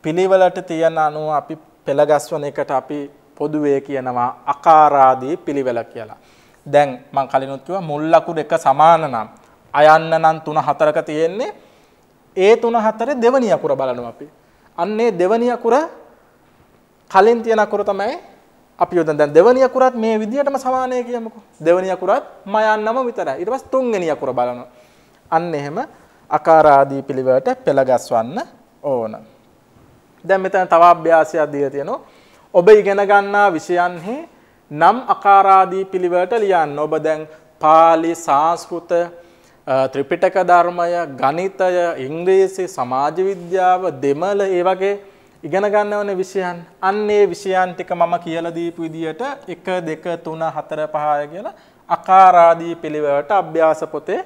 පිළිවෙලට තියෙන අනුව අපි පෙළගස්වන එකට අපි පොදුවේ කියනවා අකාරාදී පිළිවෙල කියලා. දැන් මම කලිනුත් කිව්වා මුල් ලකුණු එක සමාන නම් අයන්න නම් 3 4ක තියෙන්නේ ඒ 3 4 දෙවෙනි අකුර බලනවා අපි. අන්නේ දෙවෙනි අකුර කලින් තියෙන අකුර තමයි අපි යොදන දැන් දෙවෙනි අකුරත් මේ විදිහටම සමානයි කියමුකෝ. දෙවෙනි අකුරත් මයන්නම විතරයි. ඊට පස්සේ තුන්වෙනි අකුර බලනවා. අන්න එහෙම අකාරාදී පිළිවෙලට පෙළ ගස්වන්න ඕන. දැන් මෙතන තව අභ්‍යාසයක් දීලා තියෙනවා. ඔබ ඉගෙන ගන්නා විෂයන්හි නම් අකාරාදී පිළිවෙලට ලියන්න. ඔබ දැන් පාලි, සංස්කෘත, ත්‍රිපිටක ධර්මය, ගණිතය, ඉංග්‍රීසි, සමාජ විද්‍යාව, දෙමළ ඒ වගේ ඉගෙන ගන්නවන විෂයන් අන්නේ විෂයන් ටික මම කියලා දීපු විදියට 1 2 3 4 5 කියලා අකාරාදී පිළිවෙලට අභ්‍යාස පොතේ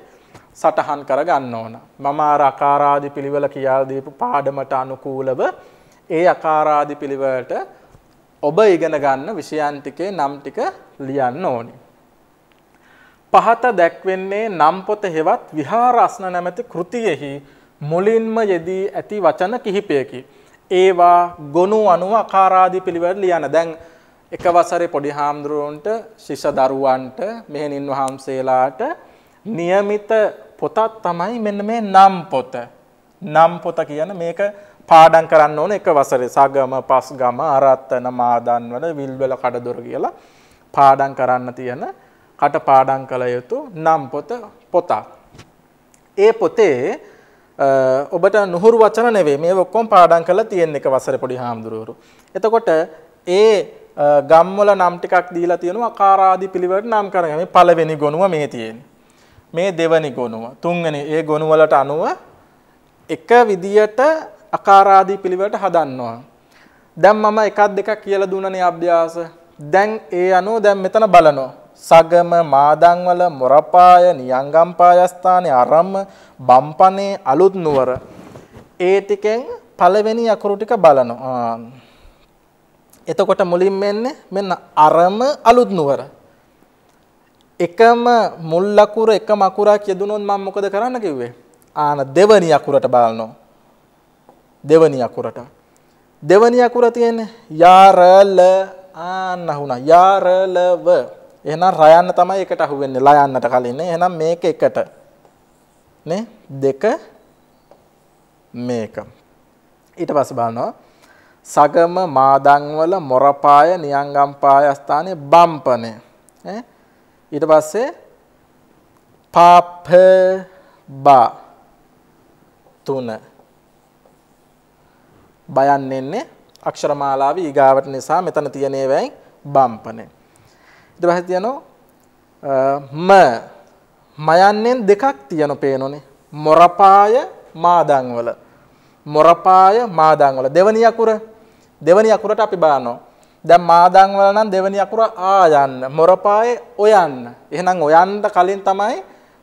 සටහන් කර ගන්න ඕන. මම අර අකාරාදී පිළිවෙල කියලා දීපු පාඩමට අනුකූලව ඒ අකාරාදී පිළිවෙලට ඔබ ඉගෙන ගන්න විෂයන් ටිකේ නම් ටික ලියන්න ඕනේ. පහත දැක්වෙන්නේ නම් පොත හෙවත් විහාර අස්න නැමැති කෘතියෙහි මුලින්ම යෙදී ඇති වචන කිහිපයකි. ඒවා ගොනු අනුව අකාරාදි පිළිවෙල ලියන. දැන් එක වසරේ පොඩි හාමුදුරුවන්ට ශිෂ්‍ය දරුවන්ට මෙහෙණින් වහන්සේලාට નિયમિત පොතක් තමයි මෙන්න මේ නම් පොත. නම් පොත කියන මේක පාඩම් කරන්න ඕන එක වසරේ සගම පස් ගම අරත්තන මාදන් වල විල්වල කඩදොර කියලා පාඩම් කරන්න තියෙන කට පාඩම් කළ යුතු නම් පොත පොතක්. ඒ පොතේ ඔබට නුහුරු වචන නෙවෙයි මේ ඔක්කොම පාඩම් කරලා තියෙන එක වසරේ පොඩි හාමුදුරුවරු. එතකොට ඒ ගම්වල නම් ටිකක් දීලා තියෙනවා අකාරාදි පිළිවෙලට නම් කරගෙන මේ පළවෙනි ගොනුව මේ තියෙන්නේ. මේ දෙවෙනි ගොනුව, තුන්වෙනි ඒ ගොනු වලට අනුව එක විදියට අකාරාදි පිළිවෙලට හදනවා. දැන් මම එකක් දෙකක් කියලා දුන්නනේ අභ්‍යාස. දැන් ඒ අනුව දැන් මෙතන බලනවා. සගම මාදංවල මොරපාය නියංගම්පායස්ථානය අරම්ම බම්පනේ අලුත් නුවර ඒ ටිකෙන් පළවෙනි අකුරු ටික බලනවා එතකොට මුලින්ම එන්නේ මෙන්න අරම අලුත් නුවර එකම මුල් ලකුර එකම අකුරක් යෙදුනොත් මම මොකද කරන්න කිව්වේ ආන දෙවනි අකුරට බලනවා දෙවනි අකුරට දෙවනි අකුර තියෙන්නේ යාරල ආන්න හුණා යාරලව එහෙනම් රයන්න තමයි එකට අහු වෙන්නේ ලයන්නට කලින් නේ. එහෙනම් මේක එකට. නේ? දෙක මේක. ඊට පස්සේ බලනවා සගම මාදන්වල මොරපාය නියංගම්පාය ස්ථානයේ බම්පනේ. ඈ ඊට පස්සේ පාප බා තුන බයන්නේ අක්ෂරමාලාවේ ඊගාවට නිසා මෙතන තියෙනේ වෙයි බම්පනේ. ඊට පස්සේ තියනවා ම මයන්නෙන් දෙකක් තියන පේනෝනේ මොරපාය මාදංවල මොරපාය මාදංවල දෙවනි අකුර දෙවනි අකුරට අපි බලනවා දැන් මාදංවල නම් දෙවනි අකුර ආ යන්න මොරපායේ ඔයන්න එහෙනම් ඔයන්න කලින් තමයි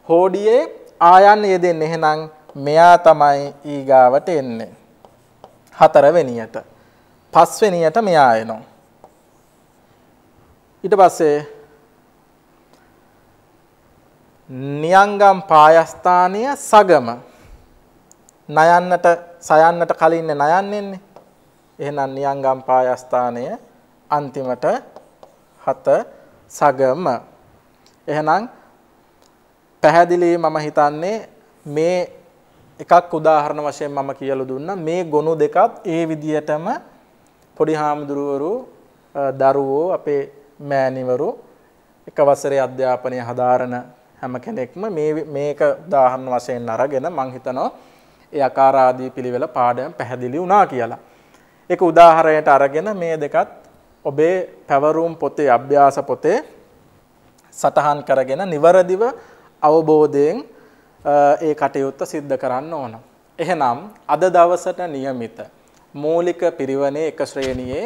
හෝඩියේ ආ යන්න යෙදෙන්නේ එහෙනම් මෙයා තමයි ඊගාවට එන්නේ හතරවෙනියට පස්වෙනියට මෙයා එනවා ඊට පස්සේ නියංගම් පායස්ථානය සගම නයන්නට සයන්නට කලින් නයන්නෙන්නේ එහෙනම් නියංගම් පායස්ථානය අන්තිමට හත සගම එහෙනම් පැහැදිලි මම හිතන්නේ මේ එකක් උදාහරණ වශයෙන් මම කියලා දුන්නා මේ ගොනු දෙකත් ඒ විදිහටම පොඩි හාමුදුරුවරු දරුවෝ අපේ මෑණිවරු එක වසරේ අධ්‍යාපනය හදාරන හැම කෙනෙක්ම මේ මේක උදාහරණ වශයෙන් අරගෙන මං හිතනවා ඒ අකාරාදී පිළිවෙල පාඩම පැහැදිලි වුණා කියලා. ඒක උදාහරණයට අරගෙන මේ දෙකත් ඔබේ පැවරුම් පොතේ අභ්‍යාස පොතේ සටහන් කරගෙන නිවරදිව අවබෝධයෙන් ඒ කටයුත්ත සිද්ධ කරන්න ඕන. එහෙනම් අද දවසට નિયમિત මූලික පිරිවනේ එක ශ්‍රේණියේ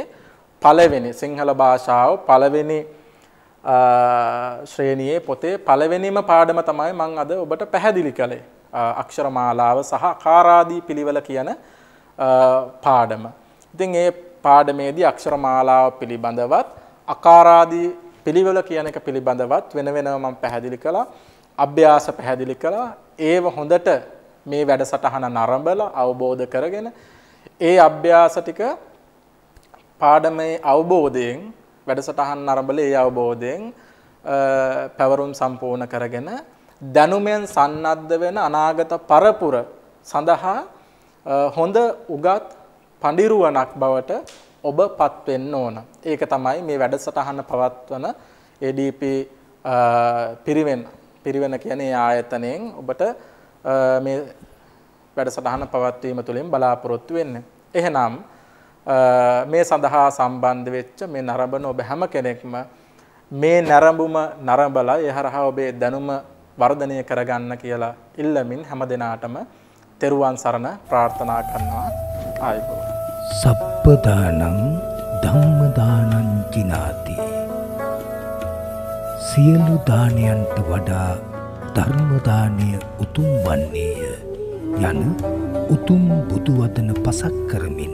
පළවෙනි සිංහල භාෂාව පළවෙනි ශ්‍රේණයේ පොතේ පළවෙනිම පාඩම තමයි මං අද ඔබට පැහැදිලි කළේ අක්ෂරමාලාව සහ කාරාදී පිළිවෙල කියන පාඩම. ඉතින් ඒ පාඩමේදී අක්ෂරමාලාව පිළිබඳවත් අකාරාදී පිළිවෙල කියන එක පිළිබඳවත් වෙන වෙනම මම පැහැදිලි කළා. අභ්‍යාස පැහැදිලි කළා. ඒව හොඳට මේ වැඩසටහන නරඹලා අවබෝධ කරගෙන ඒ අභ්‍යාස ටික පාඩමේ අවබෝධයෙන් වැඩසටහන් අරඹල ඒ අවබෝධයෙන් පැවරුම් සම්පූර්ණ කරගෙන දැනුමෙන් සන්නද්ධ වෙන අනාගත පරපුර සඳහා හොඳ උගත් පඬිරුවණක් බවට ඔබපත් වෙන්න ඕන. ඒක තමයි මේ වැඩසටහන පවත්වන ADP පිරිවෙන් පිරිවෙන කියන්නේ ආයතනයෙන් ඔබට මේ වැඩසටහන පවත්වීම තුළින් බලාපොරොත්තු වෙන්නේ. එහෙනම් මේ සඳහා සම්බන්ධ වෙච්ච මේ නරඹන ඔබ හැම කෙනෙක්ම මේ නැරඹුම නරඹලා ඒ හරහා ඔබේ දැනුම වර්ධනය කරගන්න කියලා ඉල්ලමින් හැම දිනාටම තෙරුවන් සරණ ප්‍රාර්ථනා කරනවා ආයුබෝවන් සප්පදානං ධම්මදානං ජිනාති සියලු දානයන්ට වඩා ධර්ම දානය උතුම් වන්නේය යන උතුම් බුදු වදන පසක් කරමින්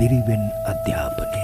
පිරිවෙන් අධ්‍යාපනය